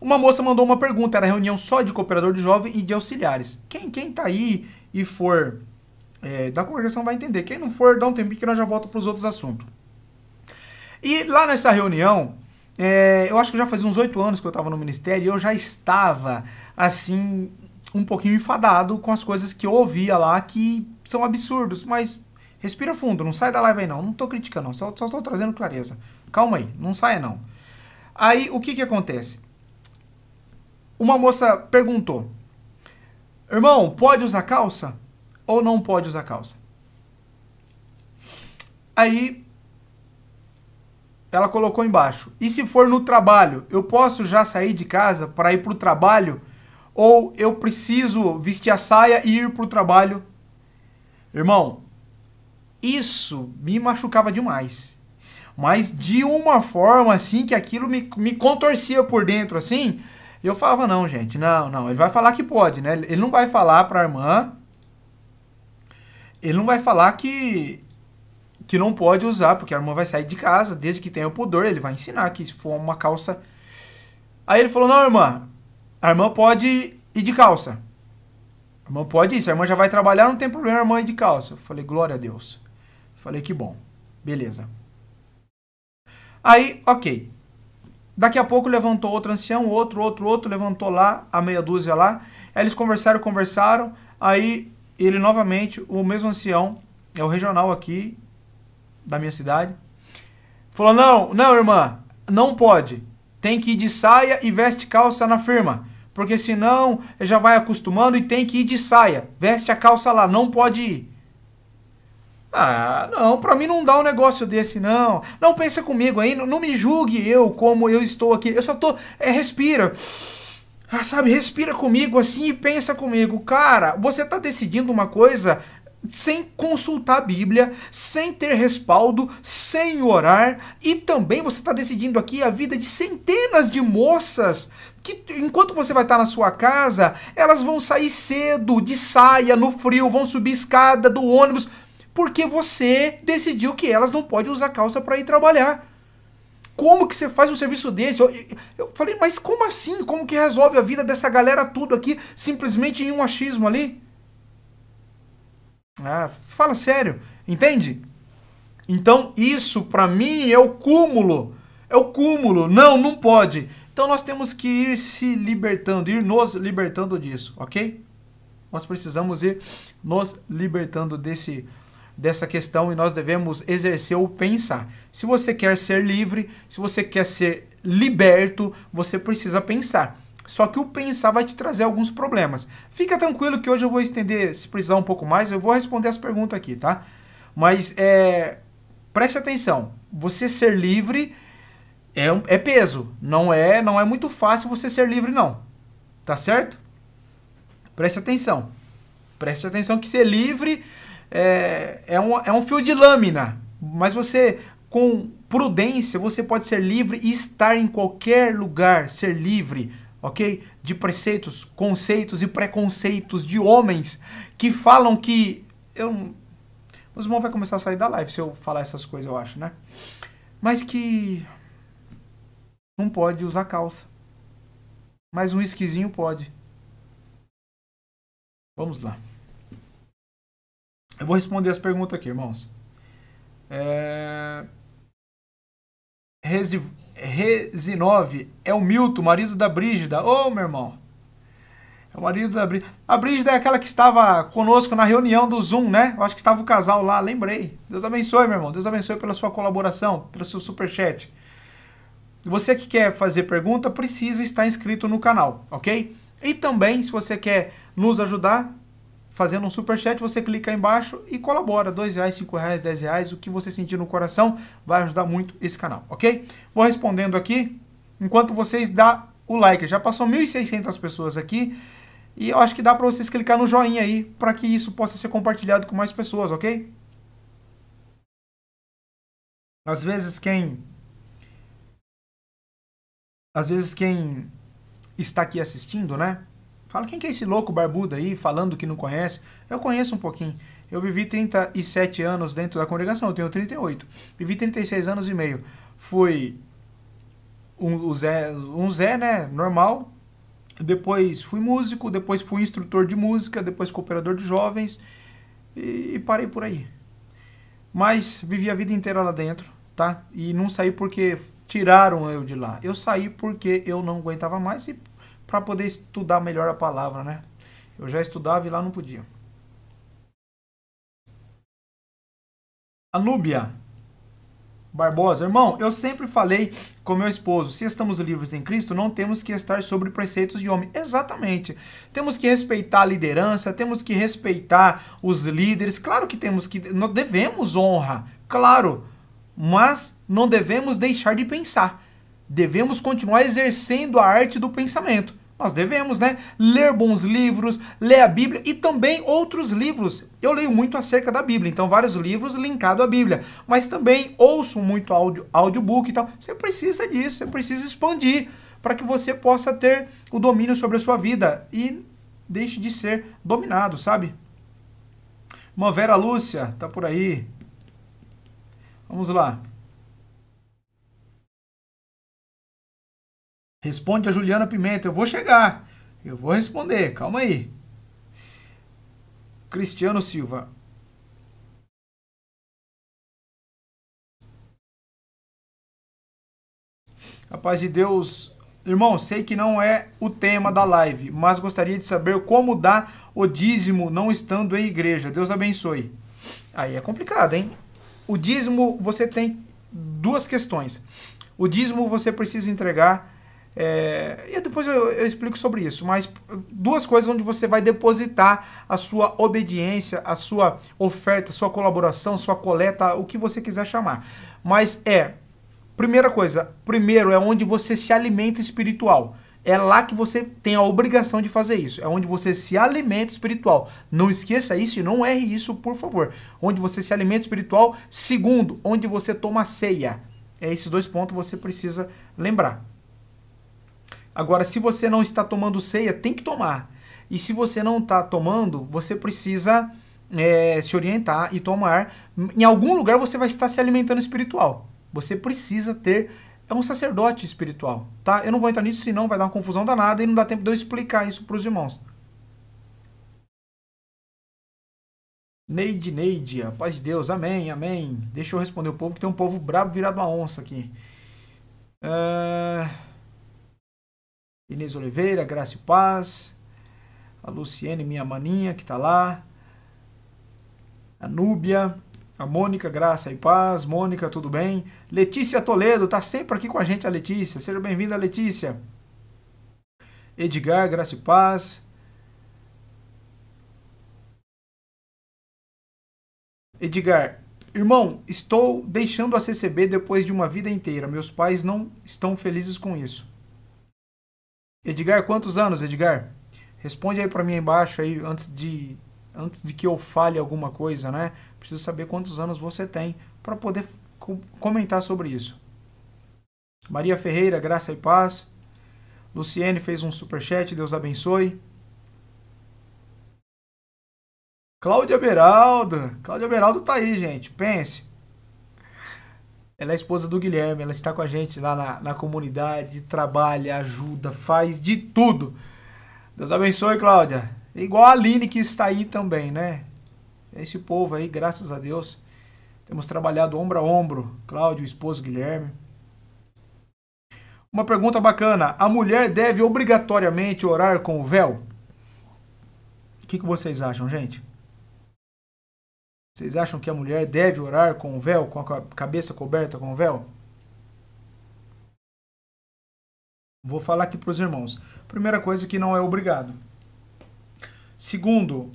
Uma moça mandou uma pergunta, era reunião só de cooperador de jovem e de auxiliares. Quem, quem tá aí e for é, da congregação vai entender. Quem não for, dá um tempinho que nós já volto para os outros assuntos. E lá nessa reunião, é, eu acho que já fazia uns oito anos que eu estava no ministério e eu já estava, assim, um pouquinho enfadado com as coisas que eu ouvia lá que são absurdos, mas respira fundo, não sai da live aí não, não estou criticando não, só, estou trazendo clareza. Calma aí, não saia não. Aí, o que que acontece? Uma moça perguntou, irmão, pode usar calça? ou não pode usar calça. Aí ela colocou embaixo. E se for no trabalho, eu posso já sair de casa para ir para o trabalho? Ou eu preciso vestir a saia e ir para o trabalho? Irmão, isso me machucava demais. Mas de uma forma assim que aquilo me, me contorcia por dentro assim. Eu falava, não, gente, não, não. Ele vai falar que pode, né? Ele não vai falar para a irmã ele não vai falar que que não pode usar, porque a irmã vai sair de casa, desde que tenha o pudor, ele vai ensinar que se for uma calça. Aí ele falou: "Não, irmã, a irmã pode ir de calça. A irmã pode ir, se a irmã já vai trabalhar, não tem problema a irmã ir de calça". Eu falei: "Glória a Deus". Eu falei: "Que bom. Beleza". Aí, OK. Daqui a pouco levantou outro ancião, outro, outro, outro, levantou lá, a meia dúzia lá. Aí eles conversaram, conversaram. Aí ele novamente, o mesmo ancião, é o regional aqui da minha cidade, falou: Não, não, irmã, não pode. Tem que ir de saia e veste calça na firma. Porque senão já vai acostumando e tem que ir de saia. Veste a calça lá, não pode ir. Ah, não, pra mim não dá um negócio desse, não. Não pensa comigo aí, não, não me julgue eu como eu estou aqui. Eu só tô. É, respira. Respira ah, sabe, respira comigo assim e pensa comigo. Cara, você está decidindo uma coisa sem consultar a Bíblia, sem ter respaldo, sem orar, e também você está decidindo aqui a vida de centenas de moças que, enquanto você vai estar tá na sua casa, elas vão sair cedo, de saia, no frio, vão subir escada do ônibus, porque você decidiu que elas não podem usar calça para ir trabalhar como que você faz um serviço desse? Eu, eu, falei, mas como assim? Como que resolve a vida dessa galera tudo aqui simplesmente em um achismo ali? Ah, fala sério, entende? Então isso para mim é o cúmulo, é o cúmulo. Não, não pode. Então nós temos que ir se libertando, ir nos libertando disso, ok? Nós precisamos ir nos libertando desse dessa questão e nós devemos exercer ou pensar. Se você quer ser livre, se você quer ser liberto, você precisa pensar. Só que o pensar vai te trazer alguns problemas. Fica tranquilo que hoje eu vou estender, se precisar um pouco mais, eu vou responder as perguntas aqui, tá? Mas é, preste atenção, você ser livre é, é peso, não é, não é muito fácil você ser livre não, tá certo? Preste atenção, preste atenção que ser livre é, é, um, é um fio de lâmina, mas você, com prudência, você pode ser livre e estar em qualquer lugar, ser livre, ok? De preceitos, conceitos e preconceitos de homens que falam que. Eu, os irmãos vai começar a sair da live se eu falar essas coisas, eu acho, né? Mas que. Não pode usar calça. Mas um esquisinho pode. Vamos lá. Eu vou responder as perguntas aqui, irmãos. É... Resi... Resinove é o Milton, marido da Brígida. Ô, oh, meu irmão. É o marido da Brígida. A Brígida é aquela que estava conosco na reunião do Zoom, né? Eu acho que estava o casal lá, lembrei. Deus abençoe, meu irmão. Deus abençoe pela sua colaboração, pelo seu superchat. Você que quer fazer pergunta, precisa estar inscrito no canal, ok? E também, se você quer nos ajudar, fazendo um super chat, você clica aí embaixo e colabora. R$ reais, R$ reais, R$ reais, o que você sentir no coração vai ajudar muito esse canal, ok? Vou respondendo aqui enquanto vocês dá o like. Já passou 1.600 pessoas aqui e eu acho que dá para vocês clicar no joinha aí para que isso possa ser compartilhado com mais pessoas, ok? Às vezes quem às vezes quem está aqui assistindo, né? Fala, quem que é esse louco barbudo aí, falando que não conhece? Eu conheço um pouquinho. Eu vivi 37 anos dentro da congregação, eu tenho 38. Vivi 36 anos e meio. Fui um Zé, um Zé né, normal. Depois fui músico, depois fui instrutor de música, depois cooperador de jovens e, e parei por aí. Mas vivi a vida inteira lá dentro, tá? E não saí porque tiraram eu de lá. Eu saí porque eu não aguentava mais e para poder estudar melhor a palavra, né? Eu já estudava e lá não podia. Anúbia Barbosa, irmão, eu sempre falei com meu esposo, se estamos livres em Cristo, não temos que estar sobre preceitos de homem. Exatamente. Temos que respeitar a liderança, temos que respeitar os líderes. Claro que temos que, nós devemos honra, claro, mas não devemos deixar de pensar. Devemos continuar exercendo a arte do pensamento. Nós devemos, né? Ler bons livros, ler a Bíblia e também outros livros. Eu leio muito acerca da Bíblia, então vários livros linkados à Bíblia. Mas também ouço muito áudio, audiobook e tal. Você precisa disso, você precisa expandir para que você possa ter o domínio sobre a sua vida e deixe de ser dominado, sabe? Irmã Vera Lúcia, tá por aí. Vamos lá. Responde a Juliana Pimenta. Eu vou chegar. Eu vou responder. Calma aí. Cristiano Silva. A paz de Deus. Irmão, sei que não é o tema da live, mas gostaria de saber como dar o dízimo não estando em igreja. Deus abençoe. Aí é complicado, hein? O dízimo, você tem duas questões. O dízimo você precisa entregar é, e depois eu, eu, explico sobre isso, mas duas coisas onde você vai depositar a sua obediência, a sua oferta, sua colaboração, sua coleta, o que você quiser chamar. Mas é, primeira coisa, primeiro é onde você se alimenta espiritual. É lá que você tem a obrigação de fazer isso. É onde você se alimenta espiritual. Não esqueça isso e não erre isso, por favor. Onde você se alimenta espiritual. Segundo, onde você toma ceia. É esses dois pontos você precisa lembrar. Agora, se você não está tomando ceia, tem que tomar. E se você não está tomando, você precisa é, se orientar e tomar. Em algum lugar você vai estar se alimentando espiritual. Você precisa ter é um sacerdote espiritual, tá? Eu não vou entrar nisso, senão vai dar uma confusão danada e não dá tempo de eu explicar isso para os irmãos. Neide, Neide, a paz de Deus, amém, amém. Deixa eu responder o povo, que tem um povo brabo virado uma onça aqui. Uh... Inês Oliveira, Graça e Paz, a Luciene, minha maninha, que está lá, a Núbia, a Mônica, Graça e Paz, Mônica, tudo bem? Letícia Toledo, está sempre aqui com a gente, a Letícia, seja bem-vinda, Letícia. Edgar, Graça e Paz. Edgar, irmão, estou deixando a CCB depois de uma vida inteira, meus pais não estão felizes com isso. Edgar, quantos anos, Edgar? Responde aí para mim aí embaixo aí antes de antes de que eu fale alguma coisa, né? Preciso saber quantos anos você tem para poder comentar sobre isso. Maria Ferreira, graça e paz. Luciene fez um super chat, Deus abençoe. Cláudia Beraldo, Cláudia Beraldo tá aí, gente. Pense. Ela é esposa do Guilherme, ela está com a gente lá na, na comunidade, trabalha, ajuda, faz de tudo. Deus abençoe, Cláudia. É igual a Aline que está aí também, né? É esse povo aí, graças a Deus, temos trabalhado ombro a ombro. Cláudio, esposo Guilherme. Uma pergunta bacana. A mulher deve obrigatoriamente orar com o véu? O que, que vocês acham, gente? Vocês acham que a mulher deve orar com o véu, com a cabeça coberta com o véu? Vou falar aqui para os irmãos. Primeira coisa que não é obrigado. Segundo,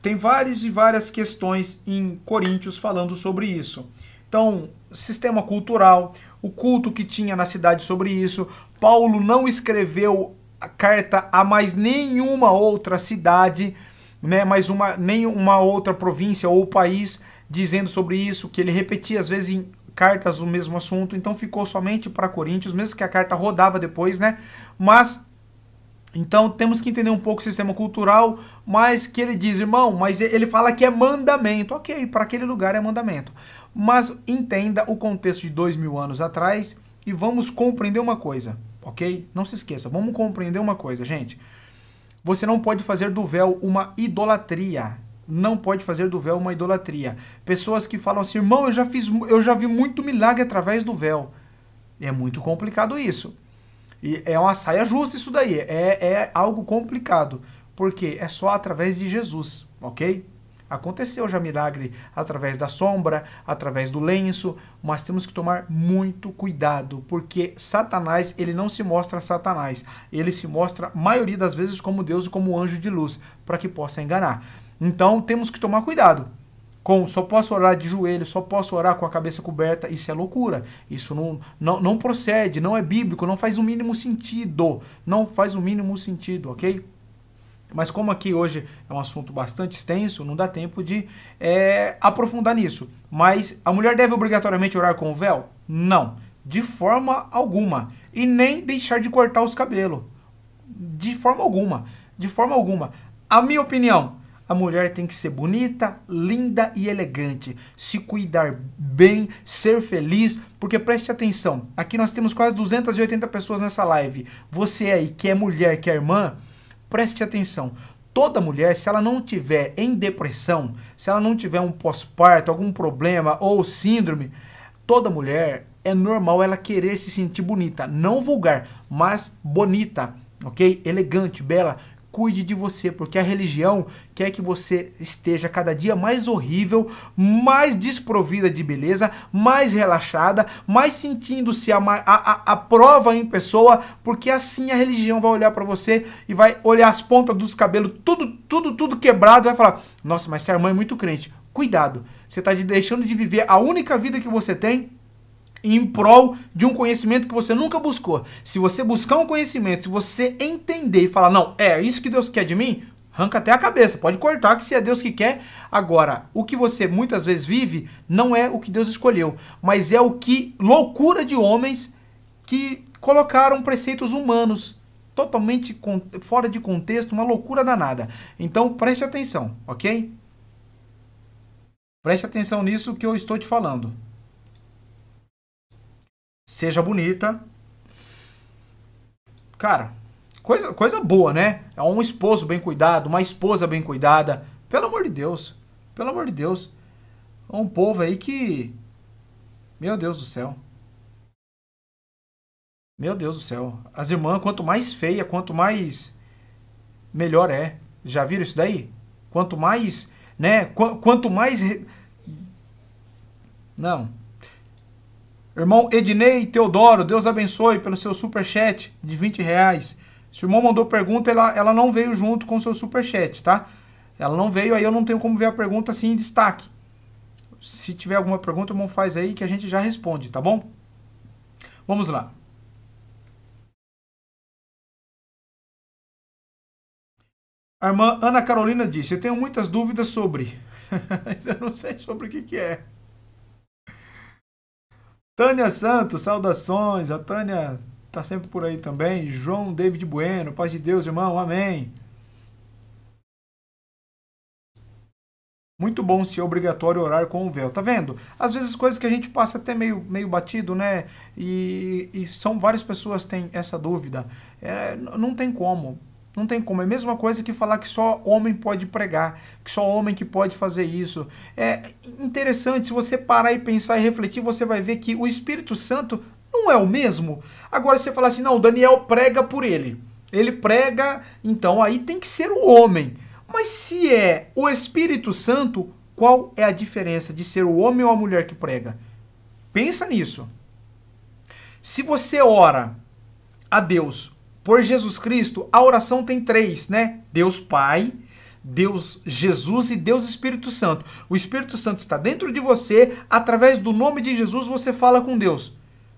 tem várias e várias questões em Coríntios falando sobre isso. Então, sistema cultural, o culto que tinha na cidade sobre isso. Paulo não escreveu a carta a mais nenhuma outra cidade né, mas uma, nem uma outra província ou país dizendo sobre isso, que ele repetia às vezes em cartas o mesmo assunto, então ficou somente para Coríntios, mesmo que a carta rodava depois, né? Mas então temos que entender um pouco o sistema cultural, mas que ele diz, irmão, mas ele fala que é mandamento. Ok, para aquele lugar é mandamento. Mas entenda o contexto de dois mil anos atrás e vamos compreender uma coisa, ok? Não se esqueça, vamos compreender uma coisa, gente. Você não pode fazer do véu uma idolatria. Não pode fazer do véu uma idolatria. Pessoas que falam assim, irmão, eu já fiz, eu já vi muito milagre através do véu. É muito complicado isso. E é uma saia justa isso daí. É, é algo complicado. Porque é só através de Jesus, ok? Aconteceu já milagre através da sombra, através do lenço, mas temos que tomar muito cuidado, porque Satanás, ele não se mostra Satanás, ele se mostra, maioria das vezes, como Deus e como anjo de luz, para que possa enganar. Então temos que tomar cuidado com só posso orar de joelho, só posso orar com a cabeça coberta, isso é loucura. Isso não, não, não procede, não é bíblico, não faz o mínimo sentido. Não faz o mínimo sentido, ok? Mas como aqui hoje é um assunto bastante extenso, não dá tempo de é, aprofundar nisso. Mas a mulher deve obrigatoriamente orar com o véu? Não, de forma alguma. E nem deixar de cortar os cabelos. De forma alguma. De forma alguma. A minha opinião, a mulher tem que ser bonita, linda e elegante, se cuidar bem, ser feliz, porque preste atenção, aqui nós temos quase 280 pessoas nessa live. Você aí que é mulher, que é irmã, preste atenção. Toda mulher, se ela não tiver em depressão, se ela não tiver um pós-parto, algum problema ou síndrome, toda mulher é normal ela querer se sentir bonita, não vulgar, mas bonita, ok? Elegante, bela, cuide de você, porque a religião quer que você esteja cada dia mais horrível, mais desprovida de beleza, mais relaxada, mais sentindo-se a, a, a, prova em pessoa, porque assim a religião vai olhar para você e vai olhar as pontas dos cabelos, tudo, tudo, tudo quebrado, e vai falar: nossa, mas sua irmã é muito crente. Cuidado, você está deixando de viver a única vida que você tem em prol de um conhecimento que você nunca buscou. Se você buscar um conhecimento, se você entender e falar, não, é isso que Deus quer de mim, arranca até a cabeça, pode cortar que se é Deus que quer. Agora, o que você muitas vezes vive não é o que Deus escolheu, mas é o que loucura de homens que colocaram preceitos humanos totalmente fora de contexto, uma loucura danada. Então, preste atenção, ok? Preste atenção nisso que eu estou te falando seja bonita. Cara, coisa, coisa boa, né? É um esposo bem cuidado, uma esposa bem cuidada. Pelo amor de Deus. Pelo amor de Deus. É um povo aí que. Meu Deus do céu. Meu Deus do céu. As irmãs, quanto mais feia, quanto mais. Melhor é. Já viram isso daí? Quanto mais. Né? Qu quanto mais. Não. Irmão Ednei Teodoro, Deus abençoe pelo seu super chat de 20 reais. Se o irmão mandou pergunta, ela, ela não veio junto com o seu super chat, tá? Ela não veio, aí eu não tenho como ver a pergunta assim em destaque. Se tiver alguma pergunta, o irmão faz aí que a gente já responde, tá bom? Vamos lá. A irmã Ana Carolina disse: Eu tenho muitas dúvidas sobre. Mas eu não sei sobre o que, que é. Tânia Santos, saudações. A Tânia está sempre por aí também. João David Bueno, paz de Deus, irmão. Amém. Muito bom se é obrigatório orar com o véu. Tá vendo? Às vezes coisas que a gente passa até meio, meio batido, né? E, e são várias pessoas têm essa dúvida. É, não tem como. Não tem como. É a mesma coisa que falar que só homem pode pregar, que só homem que pode fazer isso. É interessante, se você parar e pensar e refletir, você vai ver que o Espírito Santo não é o mesmo. Agora, você falar assim, não, o Daniel prega por ele. Ele prega, então aí tem que ser o homem. Mas se é o Espírito Santo, qual é a diferença de ser o homem ou a mulher que prega? Pensa nisso. Se você ora a Deus por Jesus Cristo, a oração tem três, né? Deus Pai, Deus Jesus e Deus Espírito Santo. O Espírito Santo está dentro de você, através do nome de Jesus você fala com Deus.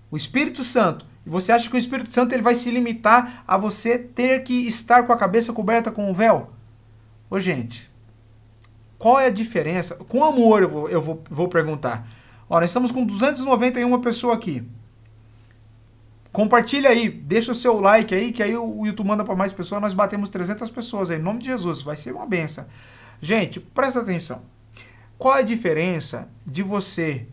O Espírito Santo. E você acha que o Espírito Santo ele vai se limitar a você ter que estar com a cabeça coberta com um véu? Ô, gente, qual é a diferença? Com amor eu vou, eu vou, vou perguntar. Ó, nós estamos com 291 pessoas aqui. Compartilha aí, deixa o seu like aí, que aí o YouTube manda para mais pessoas. Nós batemos 300 pessoas aí, em nome de Jesus, vai ser uma benção. Gente, presta atenção. Qual é a diferença de você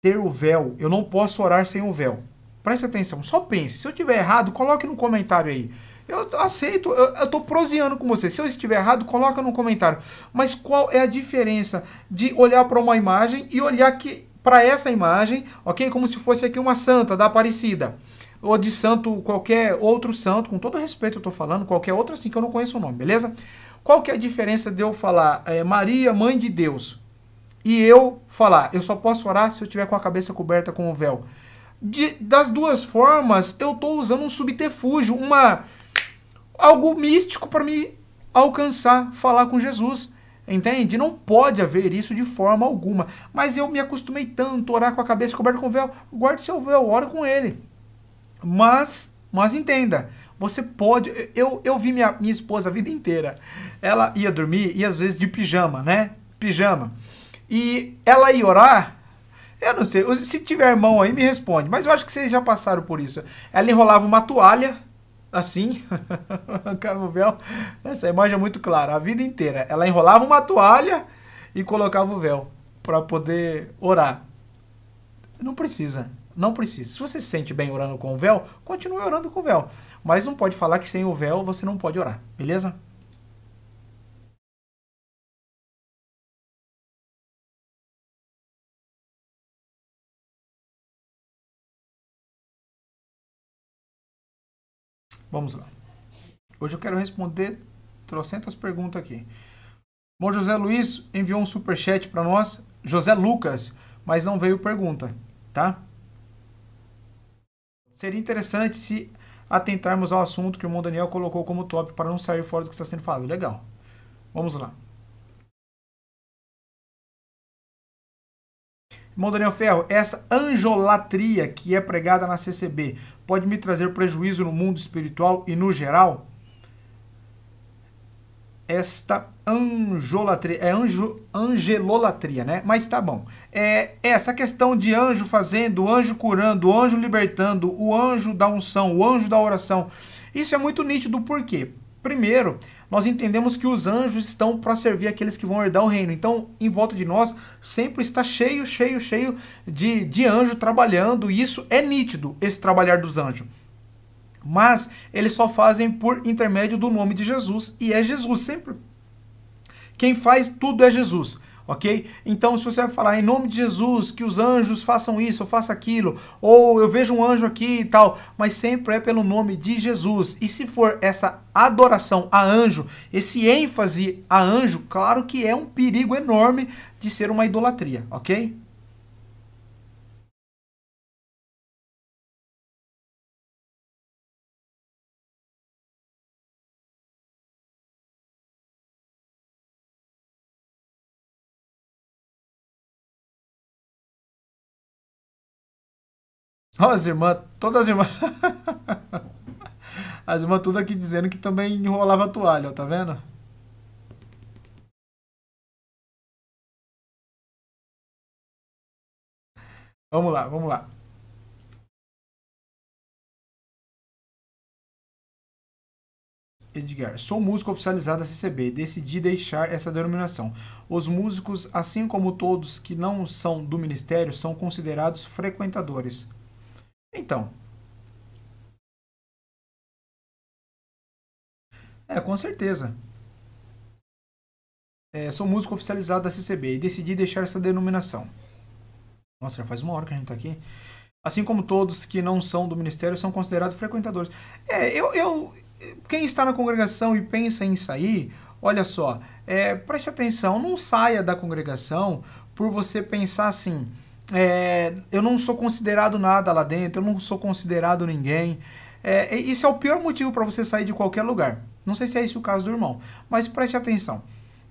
ter o véu? Eu não posso orar sem o véu. Presta atenção, só pense. Se eu tiver errado, coloque no comentário aí. Eu aceito, eu, eu tô proseando com você. Se eu estiver errado, coloca no comentário. Mas qual é a diferença de olhar para uma imagem e olhar que para essa imagem, ok? Como se fosse aqui uma santa da Aparecida ou de santo, qualquer outro santo, com todo respeito eu estou falando, qualquer outro assim que eu não conheço o nome, beleza? Qual que é a diferença de eu falar é, Maria, Mãe de Deus, e eu falar, eu só posso orar se eu tiver com a cabeça coberta com o véu? De, das duas formas, eu estou usando um subterfúgio, uma algo místico para me alcançar, falar com Jesus. Entende? Não pode haver isso de forma alguma. Mas eu me acostumei tanto a orar com a cabeça coberta com véu. Guarde seu véu, oro com ele. Mas, mas entenda, você pode. Eu, eu vi minha, minha esposa a vida inteira. Ela ia dormir e às vezes de pijama, né? Pijama. E ela ia orar. Eu não sei. Se tiver irmão aí, me responde. Mas eu acho que vocês já passaram por isso. Ela enrolava uma toalha assim, Cabo Véu, essa imagem é muito clara, a vida inteira. Ela enrolava uma toalha e colocava o véu para poder orar. Não precisa, não precisa. Se você se sente bem orando com o véu, continue orando com o véu. Mas não pode falar que sem o véu você não pode orar, beleza? Vamos lá. Hoje eu quero responder trocentas perguntas aqui. Bom, José Luiz enviou um super chat para nós, José Lucas, mas não veio pergunta, tá? Seria interessante se atentarmos ao assunto que o Mon Daniel colocou como top para não sair fora do que está sendo falado. Legal. Vamos lá. Irmão Daniel Ferro, essa anjolatria que é pregada na CCB pode me trazer prejuízo no mundo espiritual e no geral? Esta anjolatria, é anjo, angelolatria, né? Mas tá bom. É, é, essa questão de anjo fazendo, anjo curando, anjo libertando, o anjo da unção, o anjo da oração, isso é muito nítido, por quê? Primeiro, nós entendemos que os anjos estão para servir aqueles que vão herdar o reino. Então, em volta de nós, sempre está cheio, cheio, cheio de, de anjo trabalhando, e isso é nítido, esse trabalhar dos anjos mas eles só fazem por intermédio do nome de Jesus e é Jesus sempre. Quem faz tudo é Jesus ok? Então, se você vai falar em nome de Jesus, que os anjos façam isso, ou faça aquilo, ou eu vejo um anjo aqui e tal, mas sempre é pelo nome de Jesus. E se for essa adoração a anjo, esse ênfase a anjo, claro que é um perigo enorme de ser uma idolatria, ok? Ó, as irmãs, todas as irmãs. as irmãs tudo aqui dizendo que também enrolava a toalha, ó, tá vendo? Vamos lá, vamos lá. Edgar, sou músico oficializado da CCB, decidi deixar essa denominação. Os músicos, assim como todos que não são do ministério, são considerados frequentadores. Então. É, com certeza. É, sou músico oficializado da CCB e decidi deixar essa denominação. Nossa, já faz uma hora que a gente tá aqui. Assim como todos que não são do ministério são considerados frequentadores. É, eu, eu quem está na congregação e pensa em sair, olha só, é, preste atenção, não saia da congregação por você pensar assim, é, eu não sou considerado nada lá dentro, eu não sou considerado ninguém. É, é o pior motivo para você sair de qualquer lugar. Não sei se é esse o caso do irmão, mas preste atenção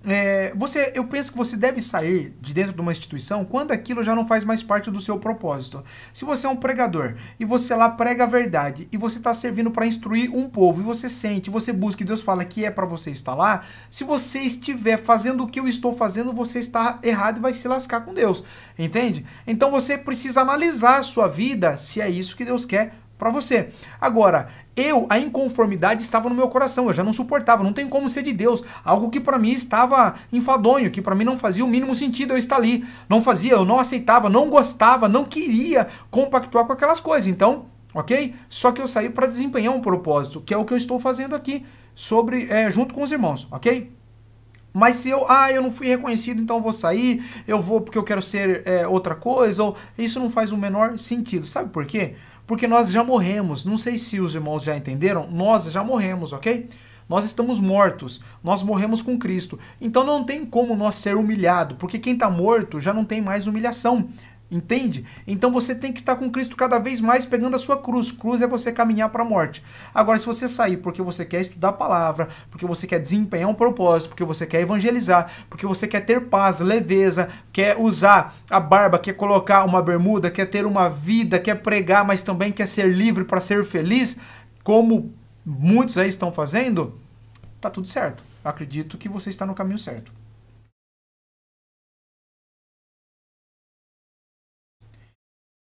é, você, eu penso que você deve sair de dentro de uma instituição quando aquilo já não faz mais parte do seu propósito. Se você é um pregador e você lá prega a verdade e você está servindo para instruir um povo e você sente, você busca e Deus fala que é para você estar lá, se você estiver fazendo o que eu estou fazendo, você está errado e vai se lascar com Deus, entende? Então você precisa analisar a sua vida se é isso que Deus quer para você. Agora, eu, a inconformidade estava no meu coração, eu já não suportava, não tem como ser de Deus. Algo que para mim estava enfadonho, que para mim não fazia o mínimo sentido eu estar ali. Não fazia, eu não aceitava, não gostava, não queria compactuar com aquelas coisas. Então, ok? Só que eu saí para desempenhar um propósito, que é o que eu estou fazendo aqui, sobre é, junto com os irmãos, ok? Mas se eu, ah, eu não fui reconhecido, então vou sair, eu vou porque eu quero ser é, outra coisa, ou isso não faz o menor sentido. Sabe por quê? porque nós já morremos. Não sei se os irmãos já entenderam, nós já morremos, ok? Nós estamos mortos, nós morremos com Cristo. Então não tem como nós ser humilhado, porque quem está morto já não tem mais humilhação. Entende? Então você tem que estar com Cristo cada vez mais pegando a sua cruz. Cruz é você caminhar para a morte. Agora, se você sair porque você quer estudar a palavra, porque você quer desempenhar um propósito, porque você quer evangelizar, porque você quer ter paz, leveza, quer usar a barba, quer colocar uma bermuda, quer ter uma vida, quer pregar, mas também quer ser livre para ser feliz, como muitos aí estão fazendo, tá tudo certo. acredito que você está no caminho certo.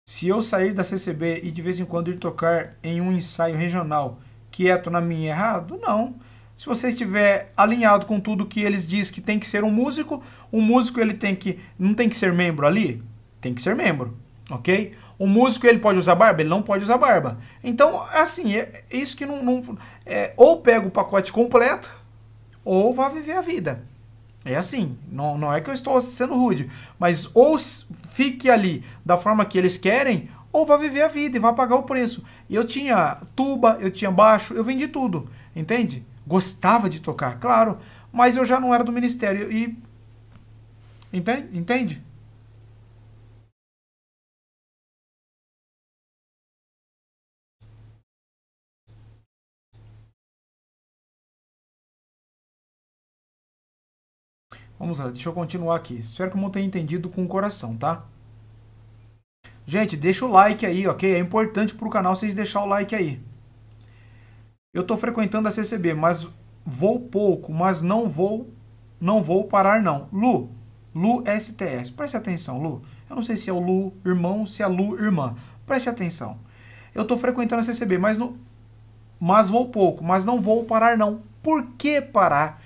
Se eu sair da CCB e de vez em quando ir tocar em um ensaio regional, quieto é na minha, errado? Não. Se você estiver alinhado com tudo que eles dizem que tem que ser um músico, um músico ele tem que não tem que ser membro ali, tem que ser membro, ok? O músico ele pode usar barba, ele não pode usar barba. Então é assim é, é isso que não, não é, ou pega o pacote completo ou vá viver a vida. É assim, não, não é que eu estou sendo rude, mas ou fique ali da forma que eles querem, ou vá viver a vida e vá pagar o preço. Eu tinha tuba, eu tinha baixo, eu vendi tudo, entende? Gostava de tocar, claro, mas eu já não era do ministério e. Entende? entende? Vamos lá, deixa eu continuar aqui. Espero que o mundo tenha entendido com o coração, tá? Gente, deixa o like aí, ok? É importante para o canal vocês deixar o like aí. Eu estou frequentando a CCB, mas vou pouco, mas não vou, não vou parar não. Lu, Lu STS, preste atenção, Lu. Eu não sei se é o Lu irmão, se é a Lu irmã. Preste atenção. Eu estou frequentando a CCB, mas não, mas vou pouco, mas não vou parar não. Por que parar?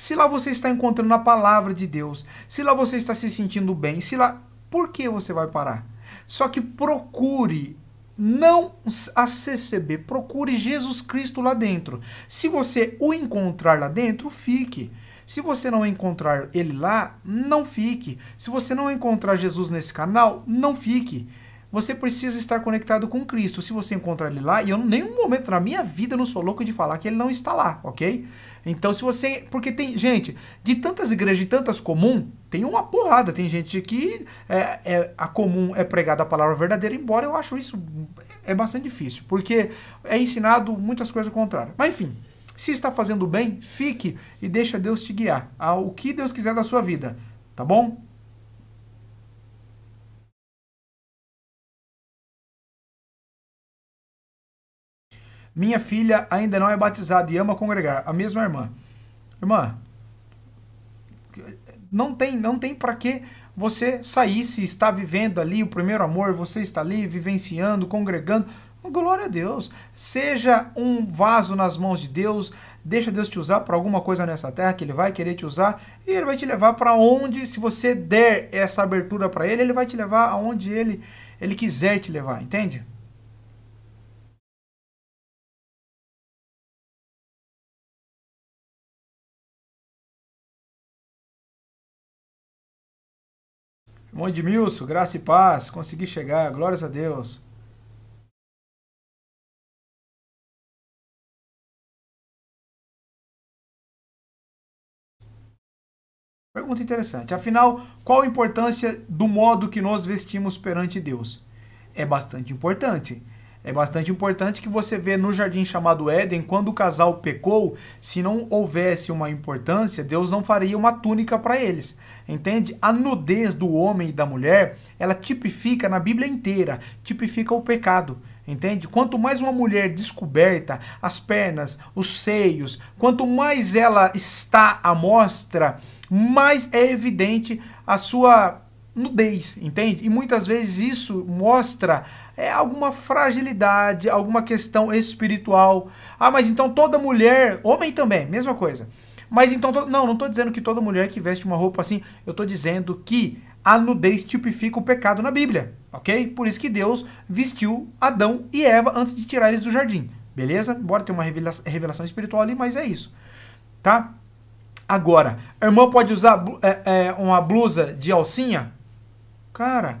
se lá você está encontrando a palavra de Deus, se lá você está se sentindo bem, se lá. Por que você vai parar? Só que procure não a CCB, procure Jesus Cristo lá dentro. Se você o encontrar lá dentro, fique. Se você não encontrar ele lá, não fique. Se você não encontrar Jesus nesse canal, não fique. Você precisa estar conectado com Cristo. Se você encontrar ele lá, e eu em nenhum momento na minha vida não sou louco de falar que ele não está lá, ok? Então, se você. Porque tem. Gente, de tantas igrejas, de tantas comum, tem uma porrada. Tem gente que é, é, a comum é pregada a palavra verdadeira, embora eu acho isso é bastante difícil, porque é ensinado muitas coisas contrárias. Mas enfim, se está fazendo bem, fique e deixa Deus te guiar ao que Deus quiser da sua vida, tá bom? Minha filha ainda não é batizada e ama congregar. A mesma irmã. Irmã, não tem, não tem para que você sair se está vivendo ali o primeiro amor, você está ali vivenciando, congregando. Glória a Deus. Seja um vaso nas mãos de Deus. Deixa Deus te usar para alguma coisa nessa terra que Ele vai querer te usar e Ele vai te levar para onde, se você der essa abertura para Ele, Ele vai te levar aonde Ele ele quiser te levar, entende? Bom, Edmilson, graça e paz, consegui chegar, glórias a Deus. Pergunta interessante. Afinal, qual a importância do modo que nós vestimos perante Deus? É bastante importante. É bastante importante que você vê no jardim chamado Éden, quando o casal pecou, se não houvesse uma importância, Deus não faria uma túnica para eles. Entende? A nudez do homem e da mulher, ela tipifica na Bíblia inteira, tipifica o pecado. Entende? Quanto mais uma mulher descoberta, as pernas, os seios, quanto mais ela está à mostra, mais é evidente a sua nudez, entende? E muitas vezes isso mostra é, alguma fragilidade, alguma questão espiritual. Ah, mas então toda mulher, homem também, mesma coisa. Mas então, to... não, não estou dizendo que toda mulher que veste uma roupa assim, eu estou dizendo que a nudez tipifica o pecado na Bíblia, ok? Por isso que Deus vestiu Adão e Eva antes de tirar eles do jardim, beleza? Bora ter uma revelação espiritual ali, mas é isso, tá? Agora, a irmã pode usar é, é, uma blusa de alcinha? cara,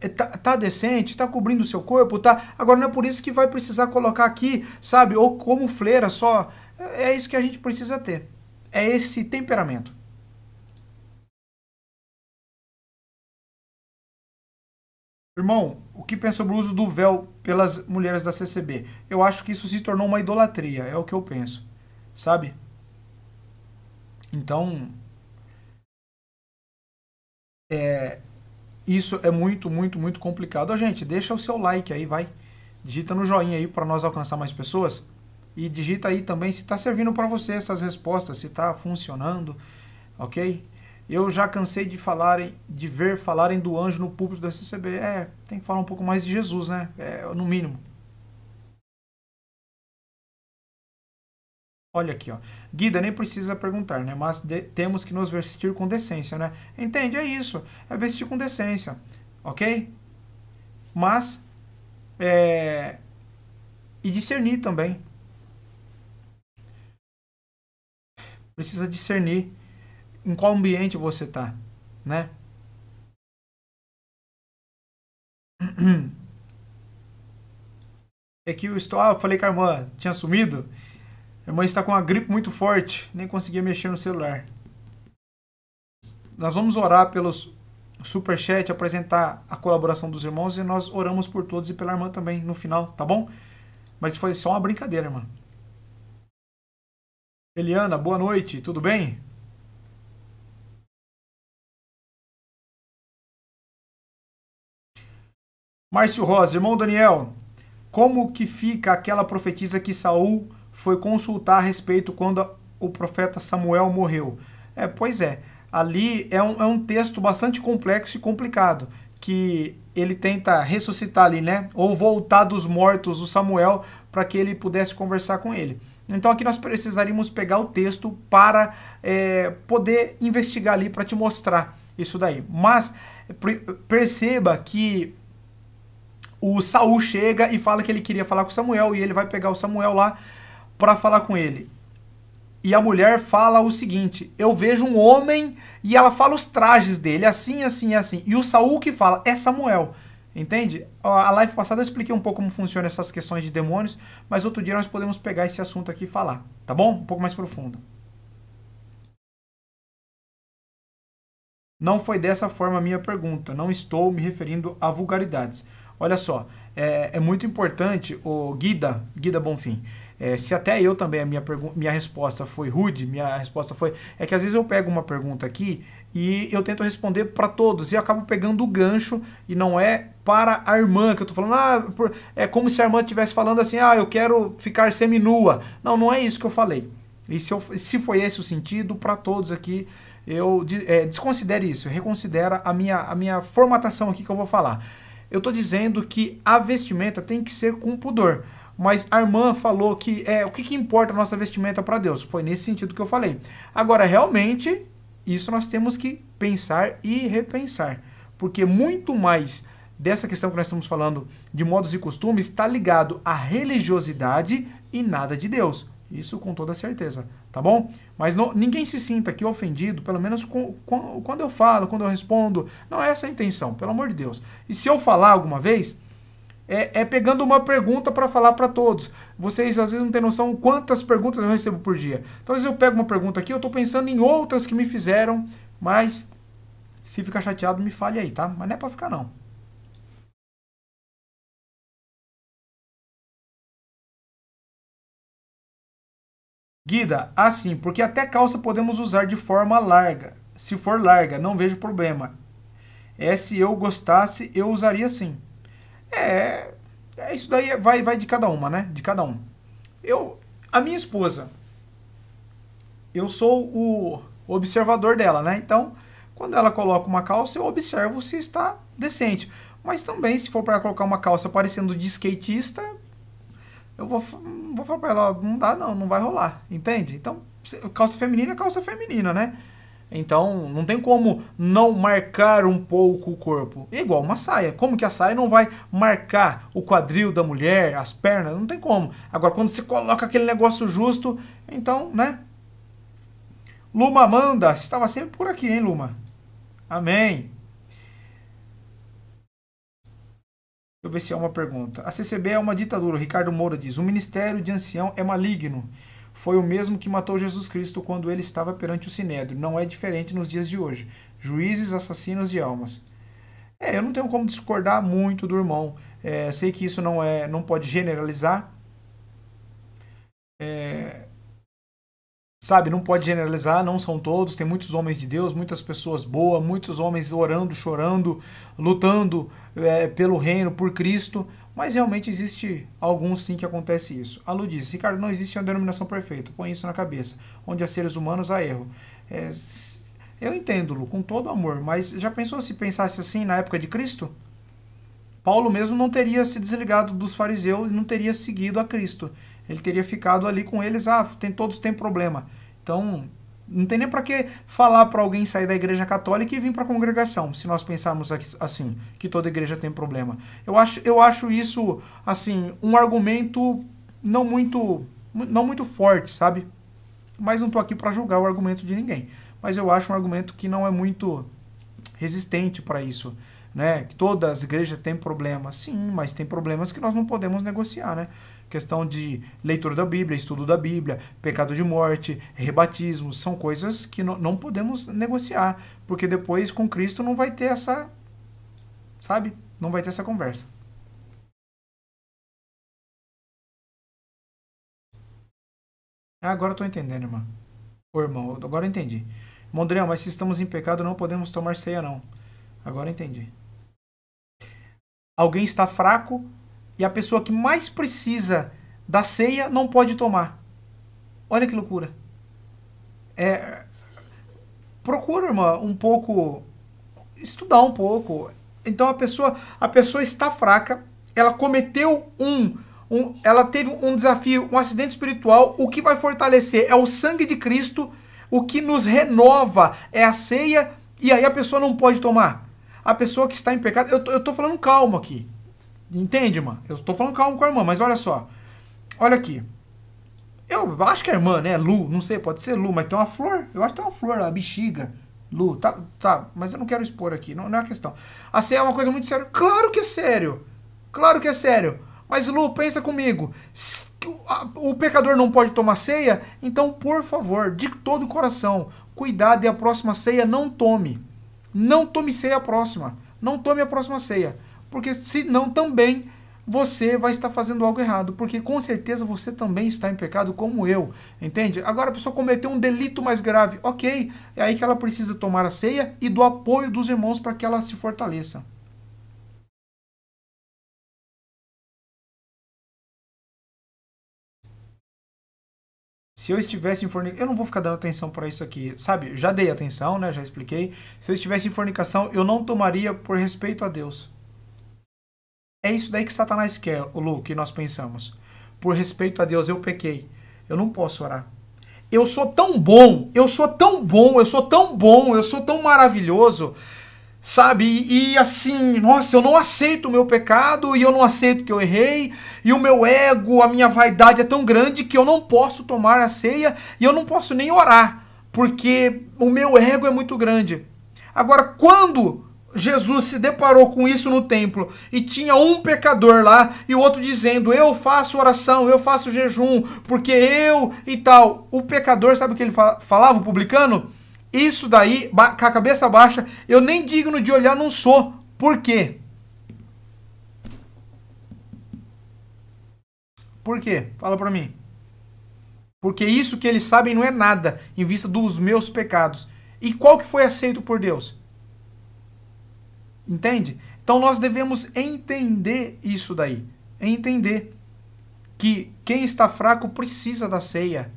é, tá, tá, decente, tá cobrindo o seu corpo, tá? Agora não é por isso que vai precisar colocar aqui, sabe? Ou como fleira só. É, é isso que a gente precisa ter. É esse temperamento. Irmão, o que pensa sobre o uso do véu pelas mulheres da CCB? Eu acho que isso se tornou uma idolatria, é o que eu penso, sabe? Então, é, isso é muito, muito, muito complicado. Ó, gente, deixa o seu like aí, vai. Digita no joinha aí para nós alcançar mais pessoas. E digita aí também se está servindo para você essas respostas, se está funcionando, ok? Eu já cansei de falarem, de ver falarem do anjo no púlpito da CCB. É, tem que falar um pouco mais de Jesus, né? É, no mínimo. Olha aqui, ó. Guida nem precisa perguntar, né? Mas de, temos que nos vestir com decência, né? Entende? É isso. É vestir com decência, ok? Mas é... e discernir também. Precisa discernir em qual ambiente você está, né? É que eu estou. Ah, eu falei que a irmã, tinha sumido. Minha mãe está com uma gripe muito forte, nem conseguia mexer no celular. Nós vamos orar pelos superchat, apresentar a colaboração dos irmãos e nós oramos por todos e pela irmã também no final, tá bom? Mas foi só uma brincadeira, irmã. Eliana, boa noite, tudo bem? Márcio Rosa, irmão Daniel, como que fica aquela profetisa que Saul foi consultar a respeito quando o profeta Samuel morreu. É, pois é, ali é um, é um texto bastante complexo e complicado, que ele tenta ressuscitar ali, né? Ou voltar dos mortos o Samuel para que ele pudesse conversar com ele. Então aqui nós precisaríamos pegar o texto para é, poder investigar ali, para te mostrar isso daí. Mas perceba que o Saul chega e fala que ele queria falar com Samuel e ele vai pegar o Samuel lá para falar com ele. E a mulher fala o seguinte: Eu vejo um homem e ela fala os trajes dele, assim, assim, assim. E o Saul que fala é Samuel. Entende? A live passada eu expliquei um pouco como funciona essas questões de demônios, mas outro dia nós podemos pegar esse assunto aqui e falar, tá bom? Um pouco mais profundo. Não foi dessa forma a minha pergunta, não estou me referindo a vulgaridades. Olha só, é, é muito importante, o Guida, Guida Bonfim, é, se até eu também, a minha, minha resposta foi rude, minha resposta foi. É que às vezes eu pego uma pergunta aqui e eu tento responder para todos e acabo pegando o gancho e não é para a irmã que eu tô falando, ah, por... é como se a irmã estivesse falando assim: "Ah, eu quero ficar seminua". Não, não é isso que eu falei. E se, eu, se foi esse o sentido para todos aqui, eu é, desconsidere isso, reconsidera a minha, a minha formatação aqui que eu vou falar. Eu estou dizendo que a vestimenta tem que ser com pudor mas a irmã falou que é o que, que importa a nossa vestimenta para Deus. Foi nesse sentido que eu falei. Agora, realmente, isso nós temos que pensar e repensar, porque muito mais dessa questão que nós estamos falando de modos e costumes está ligado à religiosidade e nada de Deus. Isso com toda certeza, tá bom? Mas não, ninguém se sinta aqui ofendido, pelo menos com, com, quando eu falo, quando eu respondo. Não é essa a intenção, pelo amor de Deus. E se eu falar alguma vez, é, é pegando uma pergunta para falar para todos. Vocês às vezes não têm noção quantas perguntas eu recebo por dia. Então, às vezes eu pego uma pergunta aqui, eu estou pensando em outras que me fizeram, mas se ficar chateado, me fale aí, tá? Mas não é para ficar não. Guida, assim, porque até calça podemos usar de forma larga. Se for larga, não vejo problema. É se eu gostasse, eu usaria sim. É, é isso daí é, vai, vai de cada uma, né? De cada um. Eu, a minha esposa, eu sou o observador dela, né? Então, quando ela coloca uma calça, eu observo se está decente. Mas também, se for para colocar uma calça parecendo de skatista, eu vou, vou falar para ela, não dá não, não vai rolar, entende? Então, calça feminina é calça feminina, né? Então, não tem como não marcar um pouco o corpo. É igual uma saia. Como que a saia não vai marcar o quadril da mulher, as pernas? Não tem como. Agora, quando se coloca aquele negócio justo, então, né? Luma manda. estava sempre por aqui, hein, Luma? Amém. Deixa eu ver se é uma pergunta. A CCB é uma ditadura. O Ricardo Moura diz: o Ministério de Ancião é maligno foi o mesmo que matou Jesus Cristo quando ele estava perante o Sinédrio. Não é diferente nos dias de hoje. Juízes, assassinos de almas. É, eu não tenho como discordar muito do irmão. É, sei que isso não é, não pode generalizar. É, sabe, não pode generalizar, não são todos, tem muitos homens de Deus, muitas pessoas boas, muitos homens orando, chorando, lutando é, pelo reino, por Cristo, mas realmente existe alguns sim que acontece isso. A Lu diz, Ricardo, não existe uma denominação perfeita, põe isso na cabeça, onde há seres humanos há erro. É, eu entendo, Lu, com todo amor, mas já pensou se pensasse assim na época de Cristo? Paulo mesmo não teria se desligado dos fariseus e não teria seguido a Cristo. Ele teria ficado ali com eles, ah, tem, todos têm problema. Então, não tem nem para que falar para alguém sair da igreja católica e vir para a congregação, se nós pensarmos assim, que toda igreja tem problema. Eu acho, eu acho isso, assim, um argumento não muito, não muito forte, sabe? Mas não tô aqui para julgar o argumento de ninguém. Mas eu acho um argumento que não é muito resistente para isso. Né? Que todas as igrejas têm problemas, sim, mas tem problemas que nós não podemos negociar, né? questão de leitura da Bíblia, estudo da Bíblia, pecado de morte, rebatismo, são coisas que não podemos negociar, porque depois com Cristo não vai ter essa, sabe? Não vai ter essa conversa. Ah, agora estou entendendo, irmã. Ô, irmão, agora eu entendi. Mondrian, mas se estamos em pecado, não podemos tomar ceia, não. Agora eu entendi. Alguém está fraco, e a pessoa que mais precisa da ceia não pode tomar. Olha que loucura. É, procura, irmã, um pouco estudar um pouco. Então a pessoa, a pessoa está fraca, ela cometeu um, um ela teve um desafio, um acidente espiritual, o que vai fortalecer é o sangue de Cristo, o que nos renova é a ceia, e aí a pessoa não pode tomar. A pessoa que está em pecado, eu, eu tô falando calmo aqui. Entende, mano? Eu tô falando calmo com a irmã, mas olha só. Olha aqui. Eu acho que a irmã, né? Lu, não sei, pode ser Lu, mas tem uma flor. Eu acho que tem uma flor a bexiga. Lu, tá, tá, mas eu não quero expor aqui, não, não é questão. A ceia é uma coisa muito séria. Claro que é sério. Claro que é sério. Mas Lu, pensa comigo. O pecador não pode tomar ceia, então, por favor, de todo o coração, cuidado e a próxima ceia não tome. Não tome ceia a próxima. Não tome a próxima ceia. Porque se não também você vai estar fazendo algo errado, porque com certeza você também está em pecado como eu, entende? Agora a pessoa cometeu um delito mais grave, ok, é aí que ela precisa tomar a ceia e do apoio dos irmãos para que ela se fortaleça. Se eu estivesse em fornicação, eu não vou ficar dando atenção para isso aqui, sabe? Já dei atenção, né? Já expliquei. Se eu estivesse em fornicação, eu não tomaria por respeito a Deus. É isso daí que Satanás quer, Lu, que nós pensamos. Por respeito a Deus, eu pequei. Eu não posso orar. Eu sou tão bom, eu sou tão bom, eu sou tão bom, eu sou tão maravilhoso, sabe? E, e assim, nossa, eu não aceito o meu pecado e eu não aceito que eu errei, e o meu ego, a minha vaidade é tão grande que eu não posso tomar a ceia e eu não posso nem orar, porque o meu ego é muito grande. Agora, quando Jesus se deparou com isso no templo e tinha um pecador lá e o outro dizendo: Eu faço oração, eu faço jejum, porque eu e tal. O pecador, sabe o que ele falava, o publicano? Isso daí, com a cabeça baixa, eu nem digno de olhar, não sou. Por quê? Por quê? Fala para mim. Porque isso que eles sabem não é nada em vista dos meus pecados. E qual que foi aceito por Deus? Entende? Então nós devemos entender isso daí. Entender que quem está fraco precisa da ceia.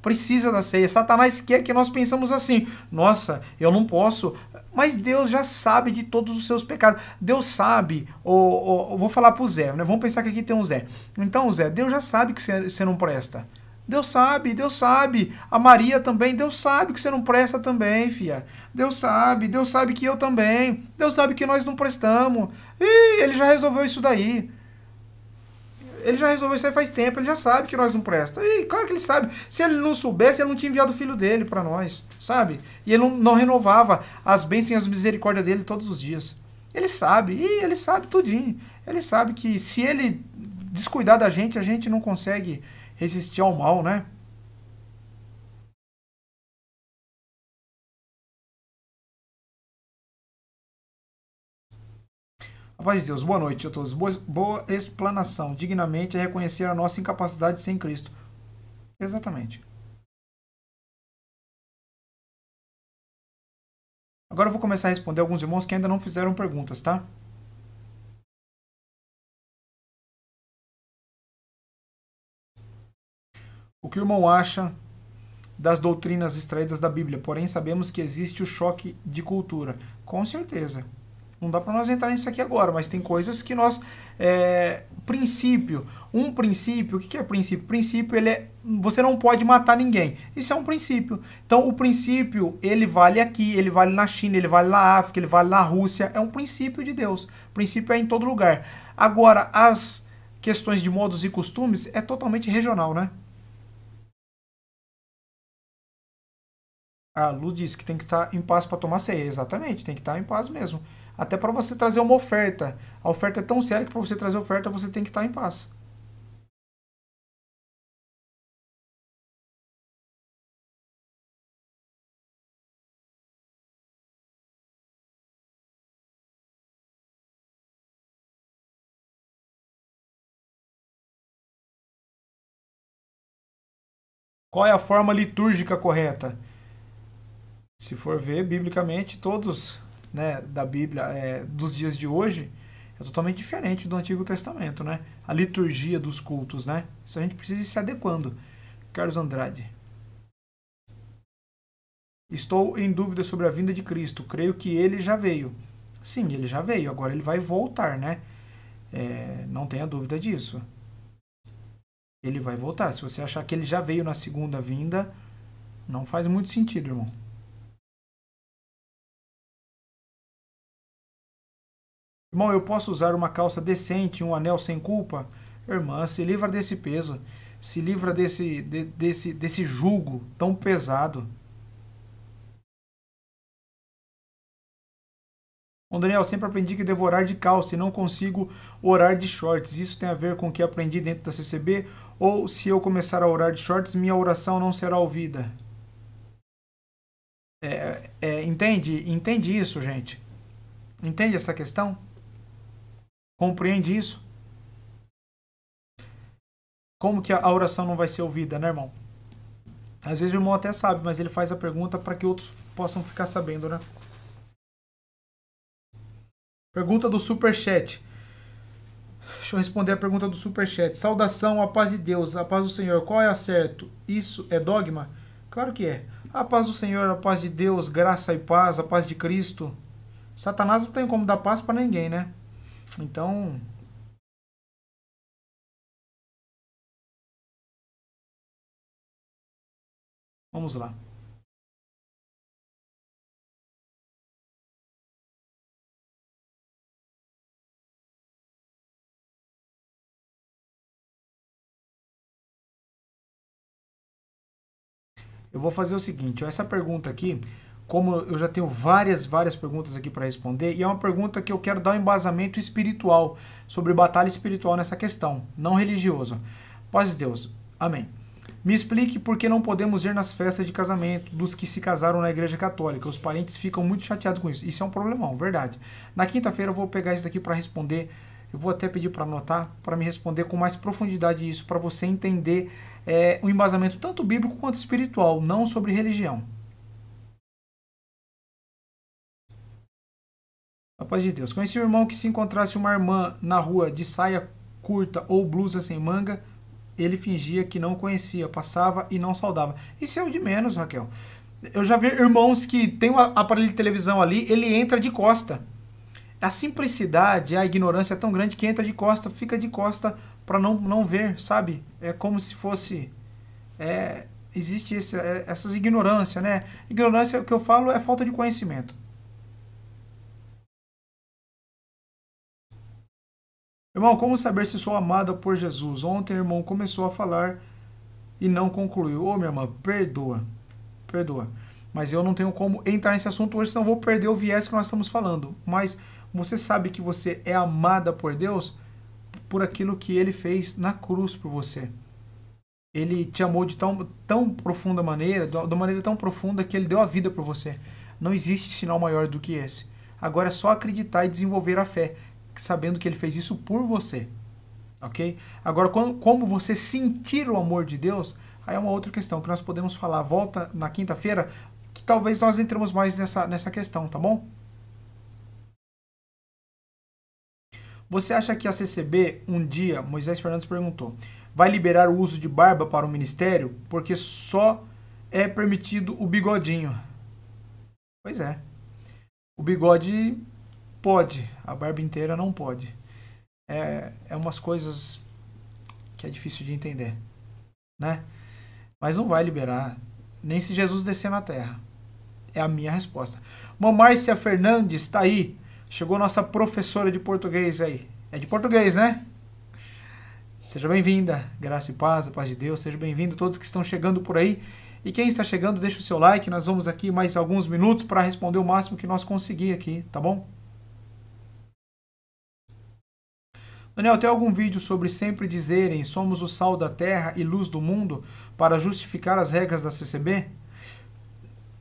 Precisa da ceia. Satanás quer que nós pensamos assim: nossa, eu não posso. Mas Deus já sabe de todos os seus pecados. Deus sabe, ou, ou vou falar para o Zé, né? vamos pensar que aqui tem um Zé. Então, Zé, Deus já sabe que você não presta. Deus sabe, Deus sabe. A Maria também, Deus sabe que você não presta também, filha. Deus sabe, Deus sabe que eu também. Deus sabe que nós não prestamos. E ele já resolveu isso daí. Ele já resolveu isso aí faz tempo, ele já sabe que nós não presta. E claro que ele sabe. Se ele não soubesse, ele não tinha enviado o filho dele para nós, sabe? E ele não, não renovava as bênçãos e as misericórdias dele todos os dias. Ele sabe, e ele sabe tudinho. Ele sabe que se ele descuidar da gente, a gente não consegue resistir ao mal, né? Paz de Deus, boa noite a todos. Boa, boa explanação. Dignamente é reconhecer a nossa incapacidade sem Cristo. Exatamente. Agora eu vou começar a responder alguns irmãos que ainda não fizeram perguntas, tá? o que o irmão acha das doutrinas extraídas da Bíblia, porém sabemos que existe o choque de cultura. Com certeza. Não dá para nós entrar nisso aqui agora, mas tem coisas que nós. É, princípio. Um princípio, o que é princípio? Princípio, ele é. Você não pode matar ninguém. Isso é um princípio. Então, o princípio, ele vale aqui, ele vale na China, ele vale na África, ele vale na Rússia. É um princípio de Deus. O princípio é em todo lugar. Agora, as questões de modos e costumes é totalmente regional, né? A Lu disse que tem que estar em paz para tomar ceia. Exatamente, tem que estar em paz mesmo. Até para você trazer uma oferta. A oferta é tão séria que para você trazer oferta você tem que estar em paz. Qual é a forma litúrgica correta? Se for ver, biblicamente, todos né, da Bíblia é, dos dias de hoje é totalmente diferente do Antigo Testamento, né? A liturgia dos cultos, né? Isso a gente precisa ir se adequando. Carlos Andrade. Estou em dúvida sobre a vinda de Cristo. Creio que ele já veio. Sim, ele já veio. Agora ele vai voltar, né? É, não tenha dúvida disso. Ele vai voltar. Se você achar que ele já veio na segunda vinda, não faz muito sentido, irmão. Irmão, eu posso usar uma calça decente, um anel sem culpa? Irmã, se livra desse peso, se livra desse, de, desse, desse jugo tão pesado. Bom, Daniel, sempre aprendi que devorar de calça e não consigo orar de shorts. Isso tem a ver com o que aprendi dentro da CCB? Ou se eu começar a orar de shorts, minha oração não será ouvida? É, é, entende? Entende isso, gente? Entende essa questão? Compreende isso? Como que a oração não vai ser ouvida, né, irmão? Às vezes o irmão até sabe, mas ele faz a pergunta para que outros possam ficar sabendo, né? Pergunta do Superchat. Deixa eu responder a pergunta do Superchat. Saudação, a paz de Deus, a paz do Senhor. Qual é o certo? Isso é dogma? Claro que é. A paz do Senhor, a paz de Deus, graça e paz, a paz de Cristo. Satanás não tem como dar paz para ninguém, né? Então, Vamos lá. Eu vou fazer o seguinte, ó, essa pergunta aqui, como eu já tenho várias, várias perguntas aqui para responder, e é uma pergunta que eu quero dar um embasamento espiritual, sobre batalha espiritual nessa questão, não religiosa. Paz de Deus. Amém. Me explique por que não podemos ir nas festas de casamento dos que se casaram na Igreja Católica. Os parentes ficam muito chateados com isso. Isso é um problemão, verdade. Na quinta-feira eu vou pegar isso daqui para responder. Eu vou até pedir para anotar, para me responder com mais profundidade isso, para você entender é, o embasamento tanto bíblico quanto espiritual, não sobre religião. paz de Deus. Conheci um irmão que se encontrasse uma irmã na rua de saia curta ou blusa sem manga, ele fingia que não conhecia, passava e não saudava. Isso é o de menos, Raquel. Eu já vi irmãos que tem um aparelho de televisão ali, ele entra de costa. A simplicidade, a ignorância é tão grande que entra de costa, fica de costa para não, não ver, sabe? É como se fosse. É, existe esse, é, essas ignorâncias, né? Ignorância, o que eu falo, é falta de conhecimento. Irmão, como saber se sou amada por Jesus? Ontem, irmão, começou a falar e não concluiu. Ô, oh, minha irmã, perdoa. Perdoa. Mas eu não tenho como entrar nesse assunto hoje, senão vou perder o viés que nós estamos falando. Mas você sabe que você é amada por Deus por aquilo que ele fez na cruz por você. Ele te amou de tão, tão profunda maneira, de uma maneira tão profunda que ele deu a vida por você. Não existe sinal maior do que esse. Agora é só acreditar e desenvolver a fé sabendo que ele fez isso por você. Ok? Agora, como você sentir o amor de Deus, aí é uma outra questão que nós podemos falar. Volta na quinta-feira, que talvez nós entremos mais nessa, nessa questão, tá bom? Você acha que a CCB, um dia, Moisés Fernandes perguntou, vai liberar o uso de barba para o ministério? Porque só é permitido o bigodinho. Pois é. O bigode Pode, a barba inteira não pode. É, é umas coisas que é difícil de entender, né? Mas não vai liberar, nem se Jesus descer na terra. É a minha resposta. Uma Márcia Fernandes está aí. Chegou nossa professora de português aí. É de português, né? Seja bem-vinda. Graça e paz, a paz de Deus. Seja bem-vindo todos que estão chegando por aí. E quem está chegando, deixa o seu like. Nós vamos aqui mais alguns minutos para responder o máximo que nós conseguir aqui, tá bom? Daniel, tem algum vídeo sobre sempre dizerem somos o sal da terra e luz do mundo para justificar as regras da CCB?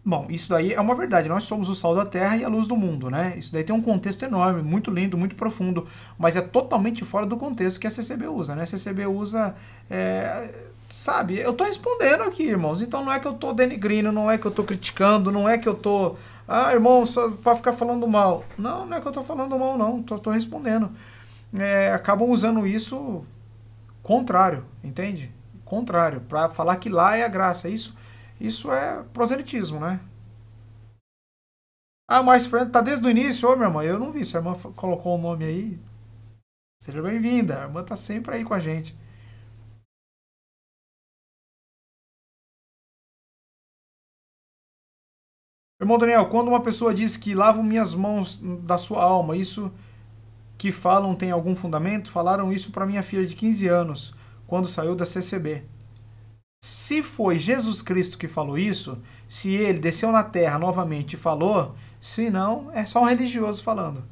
Bom, isso daí é uma verdade. Nós somos o sal da terra e a luz do mundo, né? Isso daí tem um contexto enorme, muito lindo, muito profundo, mas é totalmente fora do contexto que a CCB usa, né? A CCB usa. É, sabe, eu tô respondendo aqui, irmãos. Então não é que eu tô denigrindo, não é que eu tô criticando, não é que eu tô. Ah, irmão, só pra ficar falando mal. Não, não é que eu tô falando mal, não. Tô, tô respondendo é, acabam usando isso contrário, entende? Contrário, para falar que lá é a graça. Isso, isso é proselitismo, né? Ah, mais Friend tá desde o início, ô minha irmã. Eu não vi, sua irmã colocou o um nome aí. Seja bem-vinda, a irmã tá sempre aí com a gente. Irmão Daniel, quando uma pessoa diz que lavo minhas mãos da sua alma, isso que falam tem algum fundamento? Falaram isso para minha filha de 15 anos, quando saiu da CCB. Se foi Jesus Cristo que falou isso, se ele desceu na terra novamente e falou, se não, é só um religioso falando.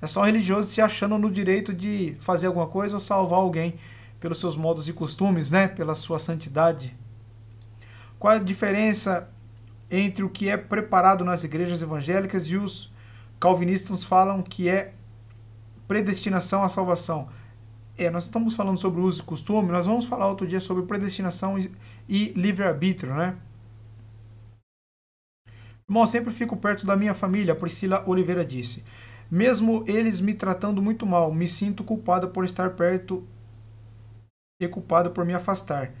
É só um religioso se achando no direito de fazer alguma coisa ou salvar alguém pelos seus modos e costumes, né? Pela sua santidade. Qual a diferença entre o que é preparado nas igrejas evangélicas e os calvinistas falam que é predestinação à salvação. É, nós estamos falando sobre uso e costume, nós vamos falar outro dia sobre predestinação e, e livre-arbítrio, né? Irmão, sempre fico perto da minha família, Priscila Oliveira disse. Mesmo eles me tratando muito mal, me sinto culpada por estar perto e culpada por me afastar.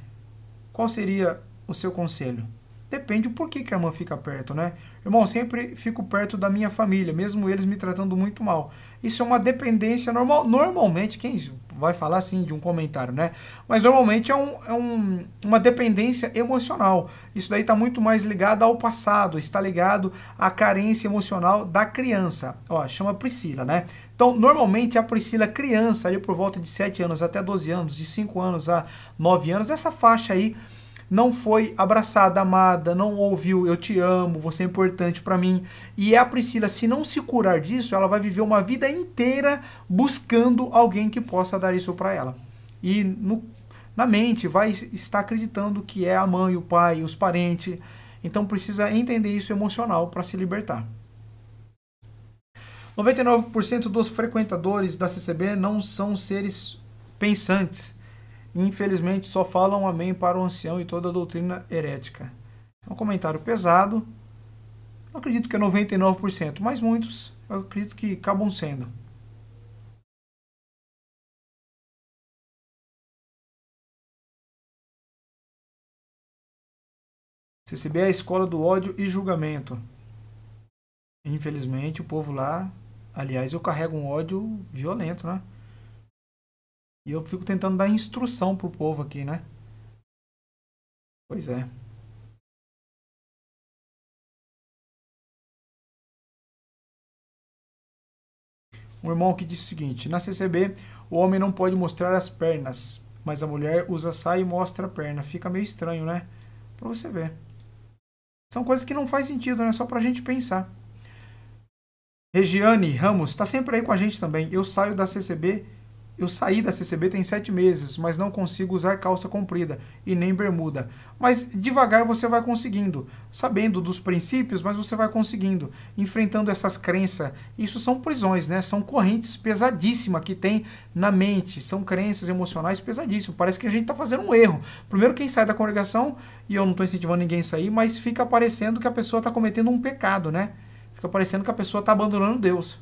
Qual seria o seu conselho? Depende o porquê que a irmã fica perto, né? Irmão, sempre fico perto da minha família, mesmo eles me tratando muito mal. Isso é uma dependência normal. Normalmente, quem vai falar assim de um comentário, né? Mas normalmente é, um, é um, uma dependência emocional. Isso daí está muito mais ligado ao passado, está ligado à carência emocional da criança. Ó, chama Priscila, né? Então, normalmente a Priscila criança, ali por volta de 7 anos até 12 anos, de 5 anos a 9 anos, essa faixa aí não foi abraçada, amada, não ouviu eu te amo, você é importante para mim. E é a Priscila, se não se curar disso, ela vai viver uma vida inteira buscando alguém que possa dar isso para ela. E no, na mente vai estar acreditando que é a mãe, o pai, os parentes. Então precisa entender isso emocional para se libertar. 99% dos frequentadores da CCB não são seres pensantes. Infelizmente, só falam amém para o ancião e toda a doutrina herética. É um comentário pesado. Eu acredito que é 99%, mas muitos eu acredito que acabam sendo. CCB é a escola do ódio e julgamento. Infelizmente, o povo lá, aliás, eu carrego um ódio violento, né? E eu fico tentando dar instrução pro povo aqui, né? Pois é. Um irmão que disse o seguinte: na CCB, o homem não pode mostrar as pernas, mas a mulher usa saia e mostra a perna. Fica meio estranho, né? Pra você ver. São coisas que não faz sentido, né? Só pra gente pensar. Regiane Ramos está sempre aí com a gente também. Eu saio da CCB eu saí da CCB tem sete meses, mas não consigo usar calça comprida e nem bermuda. Mas devagar você vai conseguindo, sabendo dos princípios, mas você vai conseguindo, enfrentando essas crenças. Isso são prisões, né? São correntes pesadíssimas que tem na mente, são crenças emocionais pesadíssimas. Parece que a gente está fazendo um erro. Primeiro, quem sai da congregação, e eu não estou incentivando ninguém a sair, mas fica parecendo que a pessoa está cometendo um pecado, né? Fica parecendo que a pessoa está abandonando Deus.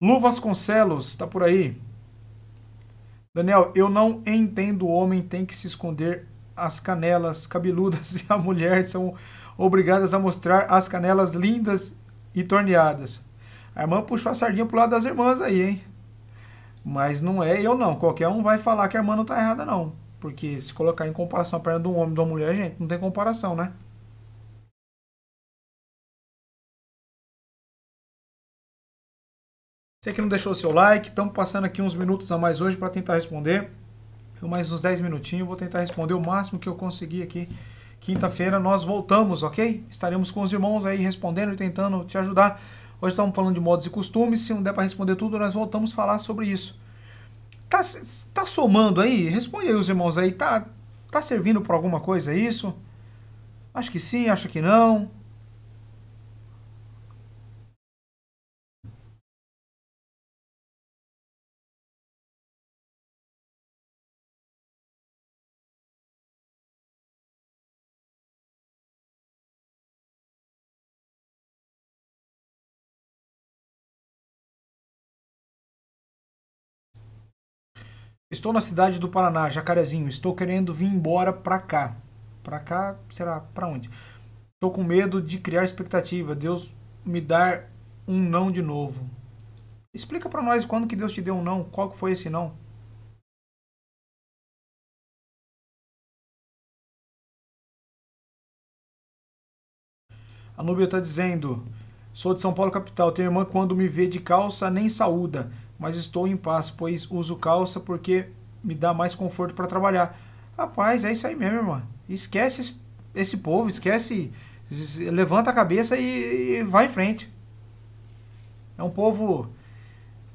Lu Vasconcelos, está por aí. Daniel, eu não entendo. O homem tem que se esconder as canelas cabeludas e a mulher são obrigadas a mostrar as canelas lindas e torneadas. A irmã puxou a sardinha pro lado das irmãs aí, hein? Mas não é eu não. Qualquer um vai falar que a irmã não tá errada, não. Porque se colocar em comparação a perna de um homem e de uma mulher, gente, não tem comparação, né? Você que não deixou o seu like, estamos passando aqui uns minutos a mais hoje para tentar responder. mais uns 10 minutinhos, vou tentar responder o máximo que eu conseguir aqui. Quinta-feira nós voltamos, ok? Estaremos com os irmãos aí respondendo e tentando te ajudar. Hoje estamos falando de modos e costumes. Se não der para responder tudo, nós voltamos a falar sobre isso. Tá, tá somando aí? Responde aí os irmãos aí. Tá, tá servindo para alguma coisa isso? Acho que sim, acho que não. Estou na cidade do Paraná, Jacarezinho. Estou querendo vir embora pra cá. Pra cá, será? Pra onde? Estou com medo de criar expectativa. Deus me dar um não de novo. Explica para nós quando que Deus te deu um não. Qual que foi esse não? A Núbia está dizendo: Sou de São Paulo, capital. Tenho irmã quando me vê de calça nem saúda mas estou em paz, pois uso calça porque me dá mais conforto para trabalhar. Rapaz, é isso aí mesmo, irmã. Esquece esse, esse povo, esquece, levanta a cabeça e, e vai em frente. É um povo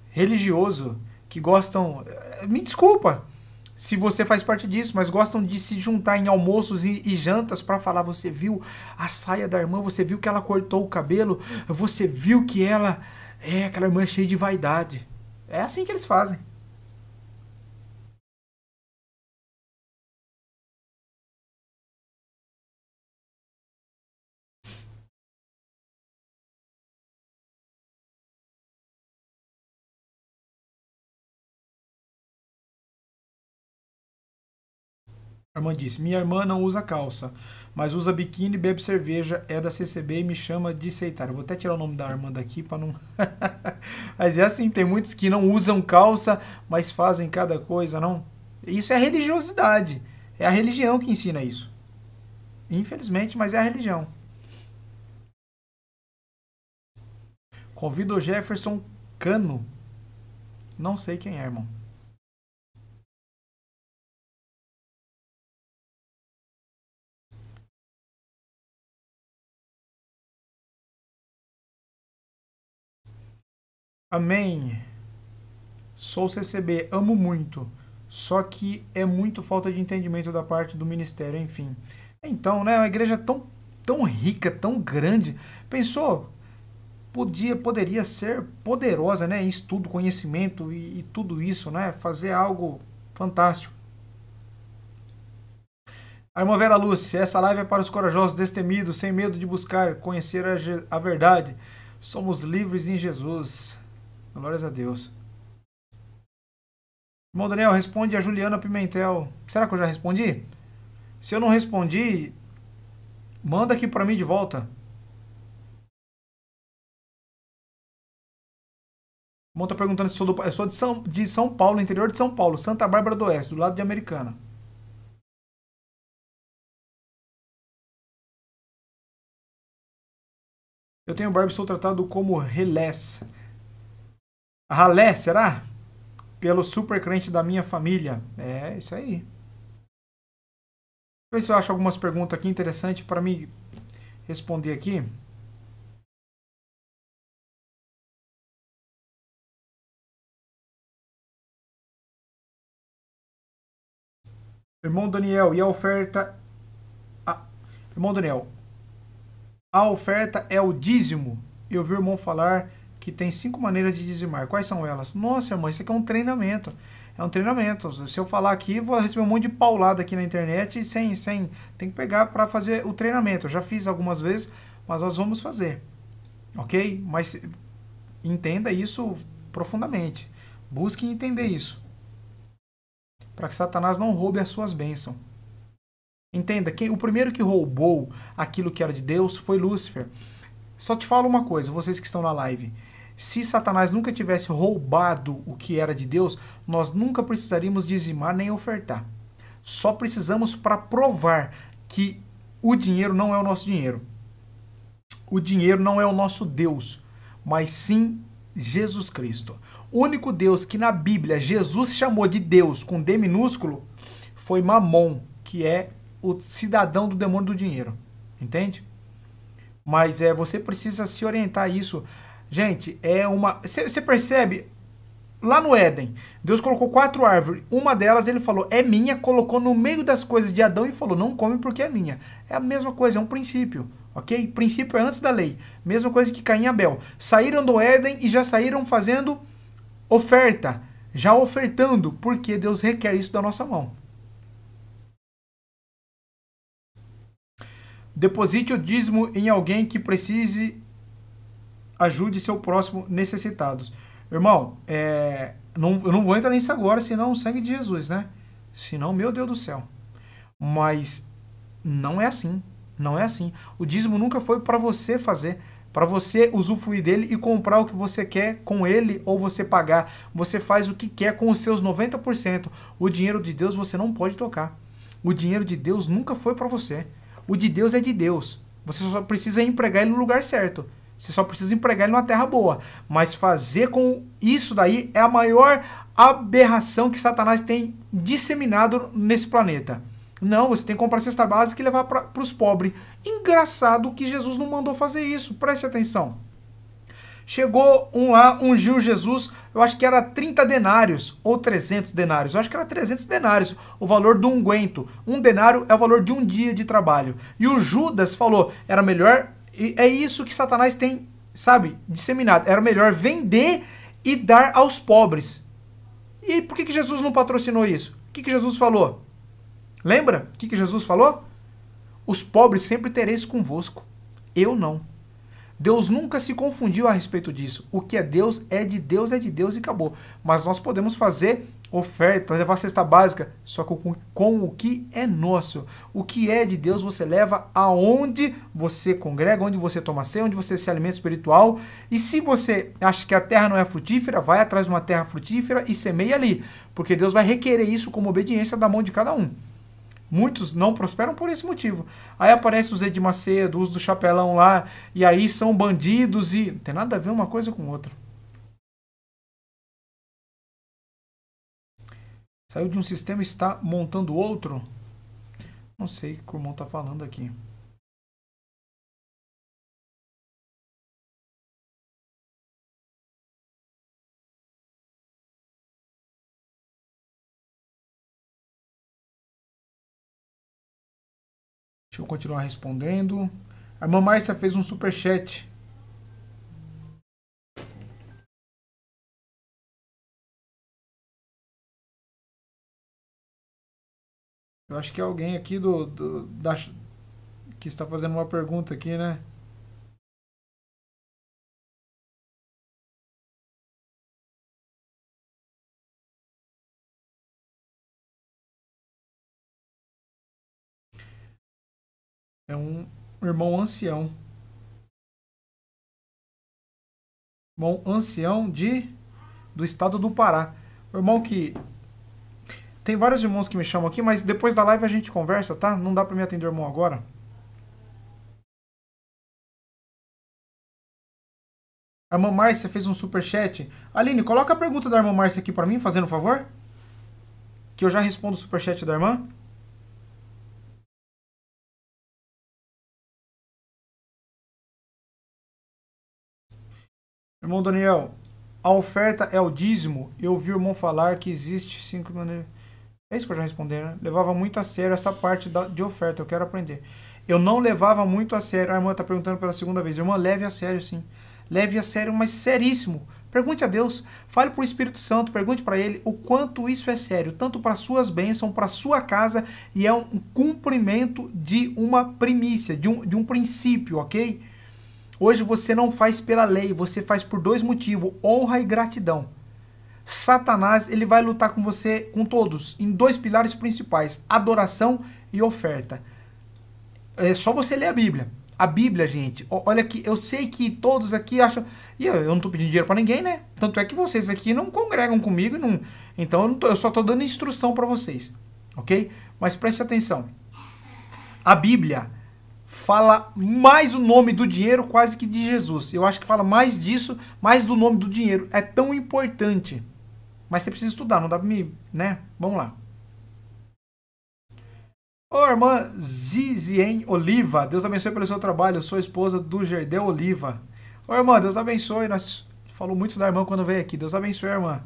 religioso que gostam. Eh, me desculpa se você faz parte disso, mas gostam de se juntar em almoços e, e jantas para falar. Você viu a saia da irmã? Você viu que ela cortou o cabelo? Você viu que ela. É, aquela irmã cheia de vaidade. É assim que eles fazem. A irmã disse: Minha irmã não usa calça mas usa biquíni, bebe cerveja, é da CCB e me chama de seitar. Vou até tirar o nome da arma daqui para não. mas é assim, tem muitos que não usam calça, mas fazem cada coisa, não? Isso é religiosidade. É a religião que ensina isso. Infelizmente, mas é a religião. Convido o Jefferson Cano. Não sei quem é, irmão. Amém. Sou CCB, amo muito. Só que é muito falta de entendimento da parte do ministério, enfim. Então, né, uma igreja tão, tão rica, tão grande, pensou, podia, poderia ser poderosa, né, estudo, conhecimento e, e tudo isso, né, fazer algo fantástico. A irmã Vera Lúcia, essa live é para os corajosos destemidos, sem medo de buscar, conhecer a, a verdade. Somos livres em Jesus. Glórias a Deus. Irmão Daniel, responde a Juliana Pimentel. Será que eu já respondi? Se eu não respondi, manda aqui para mim de volta. Irmão tá perguntando se sou do... Eu sou de São, de São Paulo, interior de São Paulo, Santa Bárbara do Oeste, do lado de Americana. Eu tenho barba e sou tratado como relés. Ralé, será? Pelo super crente da minha família. É, isso aí. Deixa eu ver se eu acho algumas perguntas aqui interessantes para me responder aqui. Irmão Daniel, e a oferta? Ah, irmão Daniel, a oferta é o dízimo? Eu vi o irmão falar que tem cinco maneiras de dizimar. Quais são elas? Nossa, irmã, isso aqui é um treinamento. É um treinamento. Se eu falar aqui, vou receber um monte de paulada aqui na internet e sem, sem. Tem que pegar para fazer o treinamento. Eu já fiz algumas vezes, mas nós vamos fazer. Ok? Mas entenda isso profundamente. Busque entender isso. Para que Satanás não roube as suas bênçãos. Entenda, quem, o primeiro que roubou aquilo que era de Deus foi Lúcifer. Só te falo uma coisa, vocês que estão na live se Satanás nunca tivesse roubado o que era de Deus, nós nunca precisaríamos dizimar nem ofertar. Só precisamos para provar que o dinheiro não é o nosso dinheiro. O dinheiro não é o nosso Deus, mas sim Jesus Cristo. O único Deus que na Bíblia Jesus chamou de Deus com D minúsculo foi Mamon, que é o cidadão do demônio do dinheiro. Entende? Mas é, você precisa se orientar a isso. Gente, é uma. Você percebe? Lá no Éden, Deus colocou quatro árvores. Uma delas ele falou, é minha, colocou no meio das coisas de Adão e falou, não come porque é minha. É a mesma coisa, é um princípio, ok? Princípio é antes da lei. Mesma coisa que Caim e Abel. Saíram do Éden e já saíram fazendo oferta, já ofertando, porque Deus requer isso da nossa mão. Deposite o dízimo em alguém que precise ajude seu próximo necessitados. Irmão, é, não, eu não vou entrar nisso agora, senão o sangue de Jesus, né? Senão, meu Deus do céu. Mas não é assim. Não é assim. O dízimo nunca foi para você fazer, para você usufruir dele e comprar o que você quer com ele ou você pagar. Você faz o que quer com os seus 90%. O dinheiro de Deus você não pode tocar. O dinheiro de Deus nunca foi para você. O de Deus é de Deus. Você só precisa empregar ele no lugar certo. Você só precisa empregar ele numa terra boa. Mas fazer com isso daí é a maior aberração que Satanás tem disseminado nesse planeta. Não, você tem que comprar cesta básica e levar para os pobres. Engraçado que Jesus não mandou fazer isso. Preste atenção. Chegou um lá, ungiu Jesus, eu acho que era 30 denários ou 300 denários. Eu acho que era 300 denários, o valor do unguento. Um denário é o valor de um dia de trabalho. E o Judas falou, era melhor e é isso que Satanás tem, sabe, disseminado. Era melhor vender e dar aos pobres. E por que, que Jesus não patrocinou isso? O que, que Jesus falou? Lembra o que, que Jesus falou? Os pobres sempre tereis convosco, eu não. Deus nunca se confundiu a respeito disso. O que é Deus é de Deus, é de Deus e acabou. Mas nós podemos fazer oferta, levar cesta básica, só com, com o que é nosso. O que é de Deus você leva aonde você congrega, onde você toma ceia, onde você se alimenta espiritual. E se você acha que a terra não é frutífera, vai atrás de uma terra frutífera e semeia ali, porque Deus vai requerer isso como obediência da mão de cada um. Muitos não prosperam por esse motivo. Aí aparece o Zé de Macedo, os do chapelão lá, e aí são bandidos e. Não tem nada a ver uma coisa com outra. Saiu de um sistema e está montando outro? Não sei o que o irmão está falando aqui. Deixa eu continuar respondendo. A irmã Márcia fez um super chat. Eu acho que é alguém aqui do, do da, que está fazendo uma pergunta aqui, né? É um irmão ancião. Irmão ancião de do estado do Pará. irmão que tem vários irmãos que me chamam aqui, mas depois da live a gente conversa, tá? Não dá para me atender irmão agora. A irmã Márcia fez um super chat. Aline, coloca a pergunta da irmã Márcia aqui para mim, fazendo um favor. Que eu já respondo o super chat da irmã. Irmão Daniel, a oferta é o dízimo? Eu ouvi o irmão falar que existe cinco maneiras. É isso que eu já respondi, né? Levava muito a sério essa parte da, de oferta, eu quero aprender. Eu não levava muito a sério. A irmã está perguntando pela segunda vez. Irmã, leve a sério, sim. Leve a sério, mas seríssimo. Pergunte a Deus, fale para o Espírito Santo, pergunte para ele o quanto isso é sério, tanto para suas bênçãos, para sua casa, e é um cumprimento de uma primícia, de um, de um princípio, ok? Hoje você não faz pela lei, você faz por dois motivos: honra e gratidão. Satanás ele vai lutar com você, com todos, em dois pilares principais: adoração e oferta. É só você ler a Bíblia. A Bíblia, gente, olha que eu sei que todos aqui acham. E eu, eu não tô pedindo dinheiro para ninguém, né? Tanto é que vocês aqui não congregam comigo, não. Então eu, tô, eu só tô dando instrução para vocês, ok? Mas preste atenção. A Bíblia fala mais o nome do dinheiro quase que de Jesus. Eu acho que fala mais disso, mais do nome do dinheiro. É tão importante. Mas você precisa estudar, não dá pra me, né? Vamos lá. Ô, irmã Zizien Oliva, Deus abençoe pelo seu trabalho. Eu sou esposa do Gerdel Oliva. Ô, irmã, Deus abençoe. Nós falou muito da irmã quando veio aqui. Deus abençoe, irmã.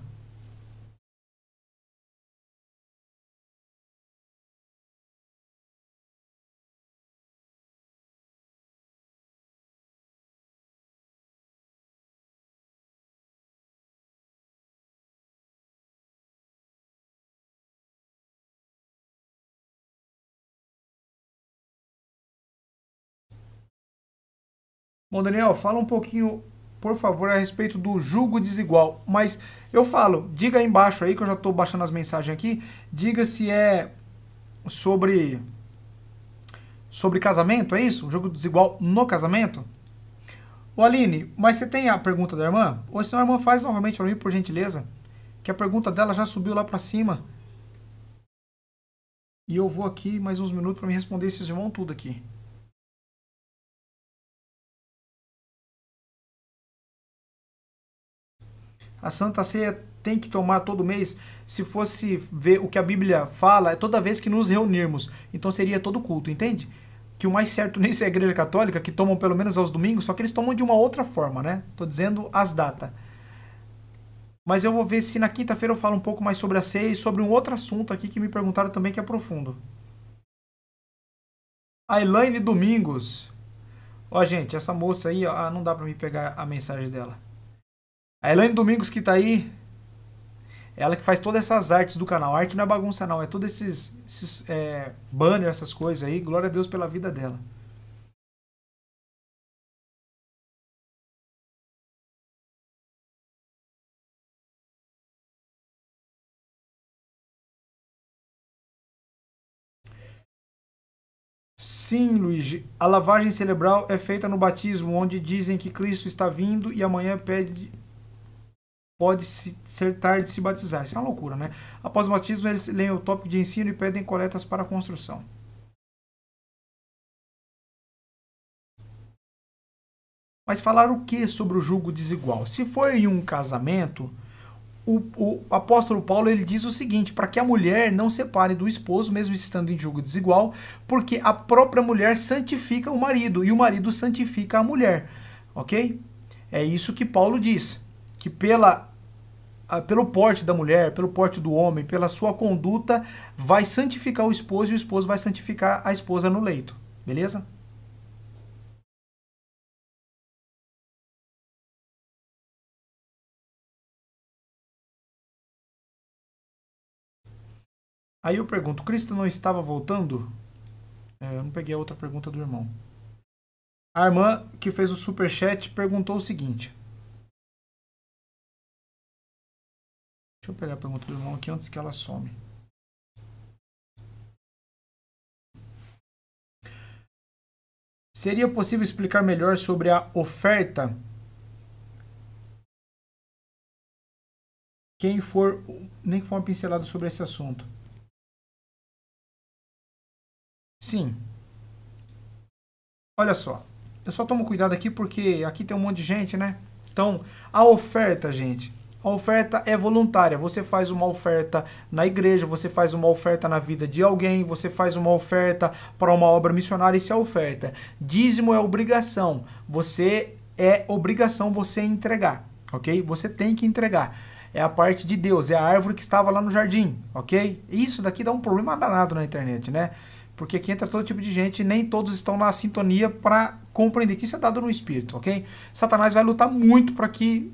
Bom, Daniel, fala um pouquinho, por favor, a respeito do julgo desigual. Mas eu falo, diga aí embaixo aí, que eu já estou baixando as mensagens aqui, diga se é sobre sobre casamento, é isso? Jogo desigual no casamento? O Aline, mas você tem a pergunta da irmã? Ou se a irmã faz novamente para mim, por gentileza, que a pergunta dela já subiu lá para cima. E eu vou aqui mais uns minutos para me responder esses irmãos tudo aqui. A Santa Ceia tem que tomar todo mês. Se fosse ver o que a Bíblia fala, é toda vez que nos reunirmos. Então seria todo culto, entende? Que o mais certo nisso é a Igreja Católica, que tomam pelo menos aos domingos, só que eles tomam de uma outra forma, né? Estou dizendo as datas. Mas eu vou ver se na quinta-feira eu falo um pouco mais sobre a ceia e sobre um outro assunto aqui que me perguntaram também que é profundo. A Elaine Domingos. Ó, gente, essa moça aí, ó, ah, não dá para me pegar a mensagem dela. A Elaine Domingos que tá aí, ela que faz todas essas artes do canal. arte não é bagunça, não. É todos esses, esses é, banners, essas coisas aí. Glória a Deus pela vida dela. Sim, Luigi. A lavagem cerebral é feita no batismo, onde dizem que Cristo está vindo e amanhã pede, pode ser tarde de se batizar. Isso é uma loucura, né? Após o batismo, eles leem o tópico de ensino e pedem coletas para a construção. Mas falar o que sobre o julgo desigual? Se for em um casamento, o, o apóstolo Paulo ele diz o seguinte: para que a mulher não separe do esposo, mesmo estando em julgo desigual, porque a própria mulher santifica o marido e o marido santifica a mulher. Ok? É isso que Paulo diz: que pela pelo porte da mulher, pelo porte do homem, pela sua conduta, vai santificar o esposo e o esposo vai santificar a esposa no leito. Beleza? Aí eu pergunto, Cristo não estava voltando? É, eu não peguei a outra pergunta do irmão. A irmã que fez o superchat perguntou o seguinte: Deixa eu pegar a pergunta do irmão aqui antes que ela some. Seria possível explicar melhor sobre a oferta? Quem for, nem que for uma pincelada sobre esse assunto. Sim. Olha só. Eu só tomo cuidado aqui porque aqui tem um monte de gente, né? Então, a oferta, gente, a oferta é voluntária. Você faz uma oferta na igreja, você faz uma oferta na vida de alguém, você faz uma oferta para uma obra missionária, isso é oferta. Dízimo é obrigação. Você é obrigação você entregar, ok? Você tem que entregar. É a parte de Deus, é a árvore que estava lá no jardim, ok? Isso daqui dá um problema danado na internet, né? porque aqui entra todo tipo de gente e nem todos estão na sintonia para compreender que isso é dado no espírito, ok? Satanás vai lutar muito para que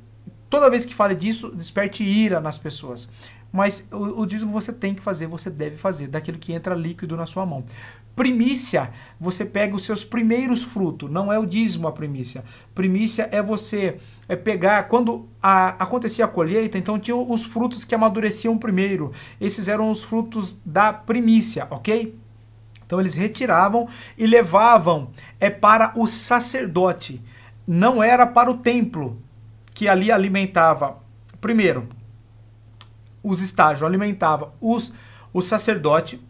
toda vez que fale disso, desperte ira nas pessoas. Mas o, o dízimo você tem que fazer, você deve fazer, daquilo que entra líquido na sua mão. Primícia, você pega os seus primeiros frutos, não é o dízimo a primícia. Primícia é você é pegar, quando a, acontecia a colheita, então tinha os frutos que amadureciam primeiro. Esses eram os frutos da primícia, ok? Então eles retiravam e levavam é para o sacerdote, não era para o templo que ali alimentava, primeiro, os estágios, alimentava os, o sacerdote,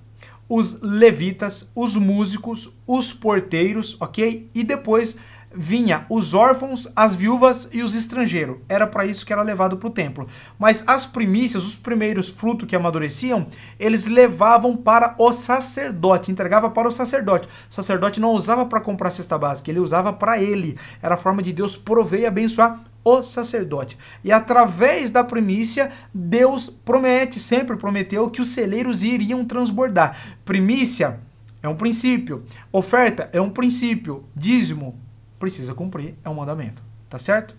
os levitas, os músicos, os porteiros, ok? E depois vinha os órfãos, as viúvas e os estrangeiros. Era para isso que era levado para o templo. Mas as primícias, os primeiros frutos que amadureciam, eles levavam para o sacerdote, entregava para o sacerdote. O sacerdote não usava para comprar cesta básica, ele usava para ele. Era a forma de Deus prover e abençoar o sacerdote. E através da primícia, Deus promete, sempre prometeu que os celeiros iriam transbordar. Primícia é um princípio, oferta é um princípio, dízimo precisa cumprir, é um mandamento. Tá certo?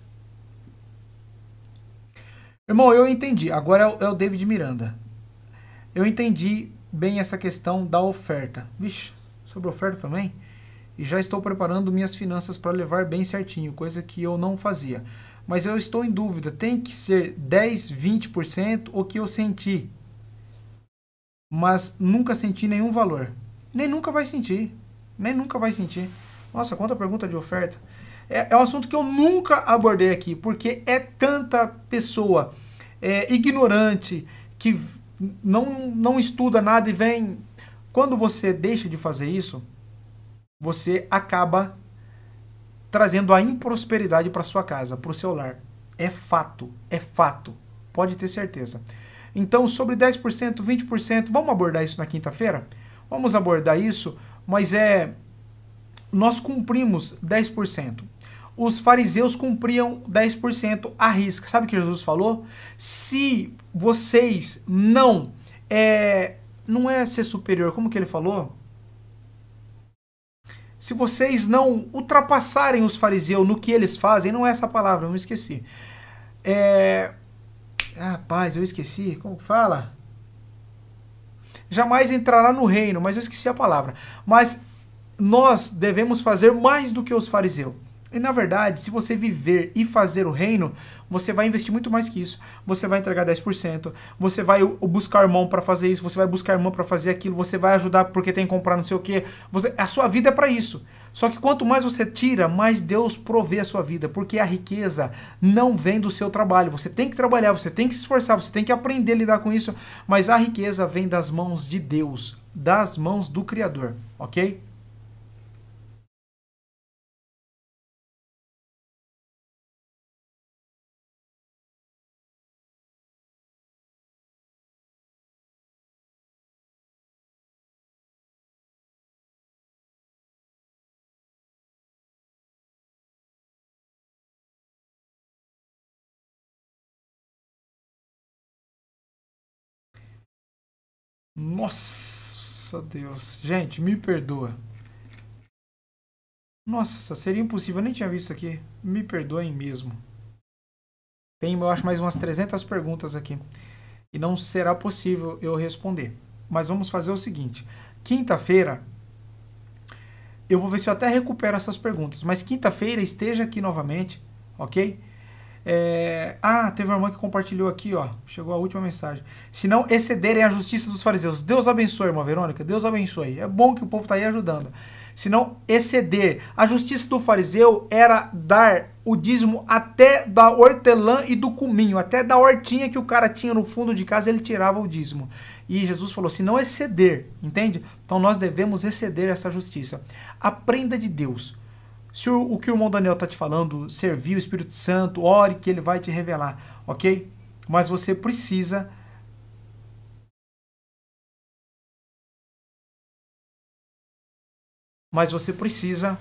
Irmão, eu entendi. Agora é o é David Miranda. Eu entendi bem essa questão da oferta. Vixe, sobre oferta também? E já estou preparando minhas finanças para levar bem certinho, coisa que eu não fazia. Mas eu estou em dúvida, tem que ser 10, 20% o que eu senti. Mas nunca senti nenhum valor. Nem nunca vai sentir. Nem nunca vai sentir. Nossa, quanta pergunta de oferta. É, é um assunto que eu nunca abordei aqui, porque é tanta pessoa é, ignorante que não, não estuda nada e vem. Quando você deixa de fazer isso, você acaba trazendo a improsperidade para sua casa, para o seu lar. É fato, é fato. Pode ter certeza. Então, sobre 10%, 20%, vamos abordar isso na quinta-feira? Vamos abordar isso, mas é nós cumprimos 10%. Os fariseus cumpriam 10% à risca. Sabe o que Jesus falou? Se vocês não é, não é ser superior, como que ele falou? Se vocês não ultrapassarem os fariseus no que eles fazem, não é essa palavra, eu me esqueci. É, rapaz, eu esqueci, como fala? Jamais entrará no reino, mas eu esqueci a palavra. Mas nós devemos fazer mais do que os fariseus. E na verdade, se você viver e fazer o reino, você vai investir muito mais que isso. Você vai entregar 10%, você vai buscar irmão para fazer isso, você vai buscar irmão para fazer aquilo, você vai ajudar porque tem que comprar não sei o quê. Você, a sua vida é para isso. Só que quanto mais você tira, mais Deus provê a sua vida, porque a riqueza não vem do seu trabalho. Você tem que trabalhar, você tem que se esforçar, você tem que aprender a lidar com isso, mas a riqueza vem das mãos de Deus, das mãos do Criador, ok? Nossa Deus. Gente, me perdoa. Nossa, seria impossível. Eu nem tinha visto isso aqui. Me perdoem mesmo. Tem, eu acho, mais umas 300 perguntas aqui. E não será possível eu responder. Mas vamos fazer o seguinte. Quinta-feira, eu vou ver se eu até recupero essas perguntas. Mas quinta-feira esteja aqui novamente, ok? É... Ah, teve uma irmã que compartilhou aqui, ó. Chegou a última mensagem. Se não excederem a justiça dos fariseus. Deus abençoe, irmã Verônica. Deus abençoe. É bom que o povo está aí ajudando. Se não exceder. A justiça do fariseu era dar o dízimo até da hortelã e do cominho, até da hortinha que o cara tinha no fundo de casa, ele tirava o dízimo. E Jesus falou: se não exceder, entende? Então nós devemos exceder essa justiça. Aprenda de Deus se o, o que o irmão Daniel está te falando servir o Espírito Santo, ore que ele vai te revelar, ok? Mas você precisa mas você precisa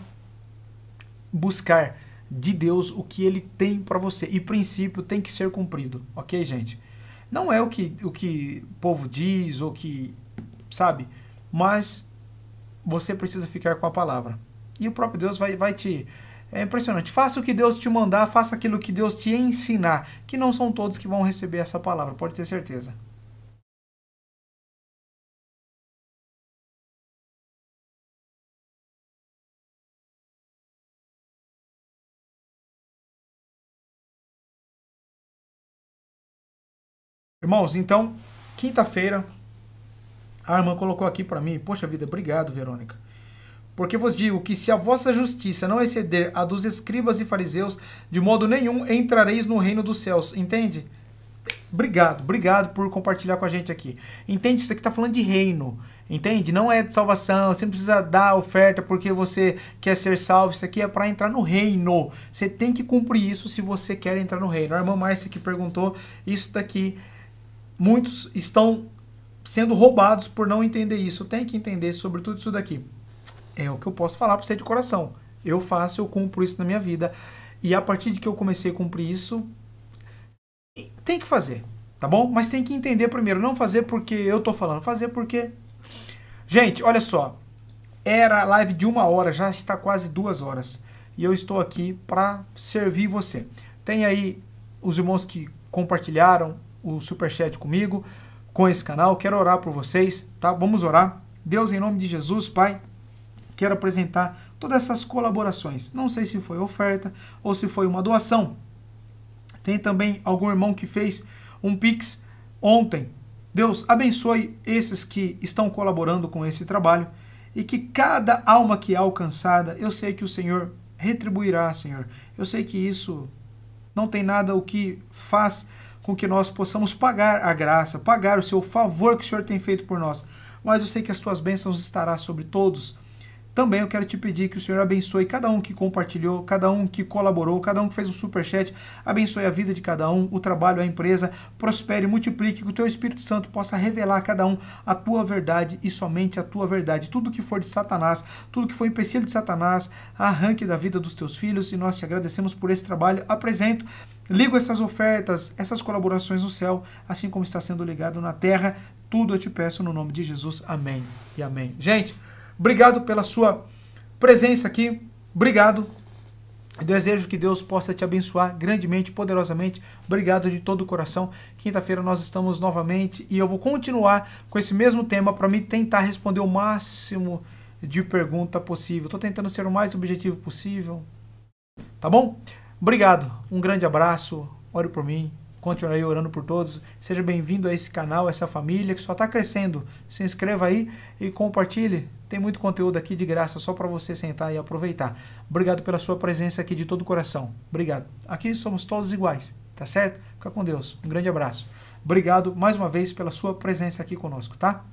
buscar de Deus o que ele tem para você e princípio tem que ser cumprido, ok, gente? Não é o que o que o povo diz ou que sabe, mas você precisa ficar com a palavra. E o próprio Deus vai, vai te. É impressionante. Faça o que Deus te mandar, faça aquilo que Deus te ensinar. Que não são todos que vão receber essa palavra, pode ter certeza. Irmãos, então, quinta-feira, a irmã colocou aqui para mim, poxa vida, obrigado, Verônica. Porque vos digo que se a vossa justiça não exceder a dos escribas e fariseus, de modo nenhum entrareis no reino dos céus. Entende? Obrigado, obrigado por compartilhar com a gente aqui. Entende? Isso aqui está falando de reino. Entende? Não é de salvação, você não precisa dar oferta porque você quer ser salvo. Isso aqui é para entrar no reino. Você tem que cumprir isso se você quer entrar no reino. A irmã Márcia que perguntou isso daqui. Muitos estão sendo roubados por não entender isso. Tem que entender sobre tudo isso daqui. É o que eu posso falar para você de coração. Eu faço, eu cumpro isso na minha vida. E a partir de que eu comecei a cumprir isso, tem que fazer, tá bom? Mas tem que entender primeiro, não fazer porque eu tô falando, fazer porque. Gente, olha só. Era live de uma hora, já está quase duas horas. E eu estou aqui para servir você. Tem aí os irmãos que compartilharam o superchat comigo, com esse canal. Quero orar por vocês, tá? Vamos orar. Deus, em nome de Jesus, Pai, quero apresentar todas essas colaborações. Não sei se foi oferta ou se foi uma doação. Tem também algum irmão que fez um Pix ontem. Deus abençoe esses que estão colaborando com esse trabalho e que cada alma que é alcançada, eu sei que o Senhor retribuirá, Senhor. Eu sei que isso não tem nada o que faz com que nós possamos pagar a graça, pagar o seu favor que o Senhor tem feito por nós. Mas eu sei que as tuas bênçãos estará sobre todos, também eu quero te pedir que o Senhor abençoe cada um que compartilhou, cada um que colaborou, cada um que fez o super superchat, abençoe a vida de cada um, o trabalho, a empresa, prospere, multiplique, que o teu Espírito Santo possa revelar a cada um a tua verdade e somente a tua verdade. Tudo que for de Satanás, tudo que for empecilho de Satanás, arranque da vida dos teus filhos e nós te agradecemos por esse trabalho. Apresento Ligo essas ofertas, essas colaborações no céu, assim como está sendo ligado na terra. Tudo eu te peço no nome de Jesus. Amém e amém. Gente, Obrigado pela sua presença aqui. Obrigado. Desejo que Deus possa te abençoar grandemente, poderosamente. Obrigado de todo o coração. Quinta-feira nós estamos novamente e eu vou continuar com esse mesmo tema para mim tentar responder o máximo de pergunta possível. Estou tentando ser o mais objetivo possível. Tá bom? Obrigado. Um grande abraço. Ore por mim. Continuarei orando por todos. Seja bem-vindo a esse canal, essa família que só está crescendo. Se inscreva aí e compartilhe. Tem muito conteúdo aqui de graça só para você sentar e aproveitar. Obrigado pela sua presença aqui de todo o coração. Obrigado. Aqui somos todos iguais, tá certo? Fica com Deus. Um grande abraço. Obrigado mais uma vez pela sua presença aqui conosco, tá?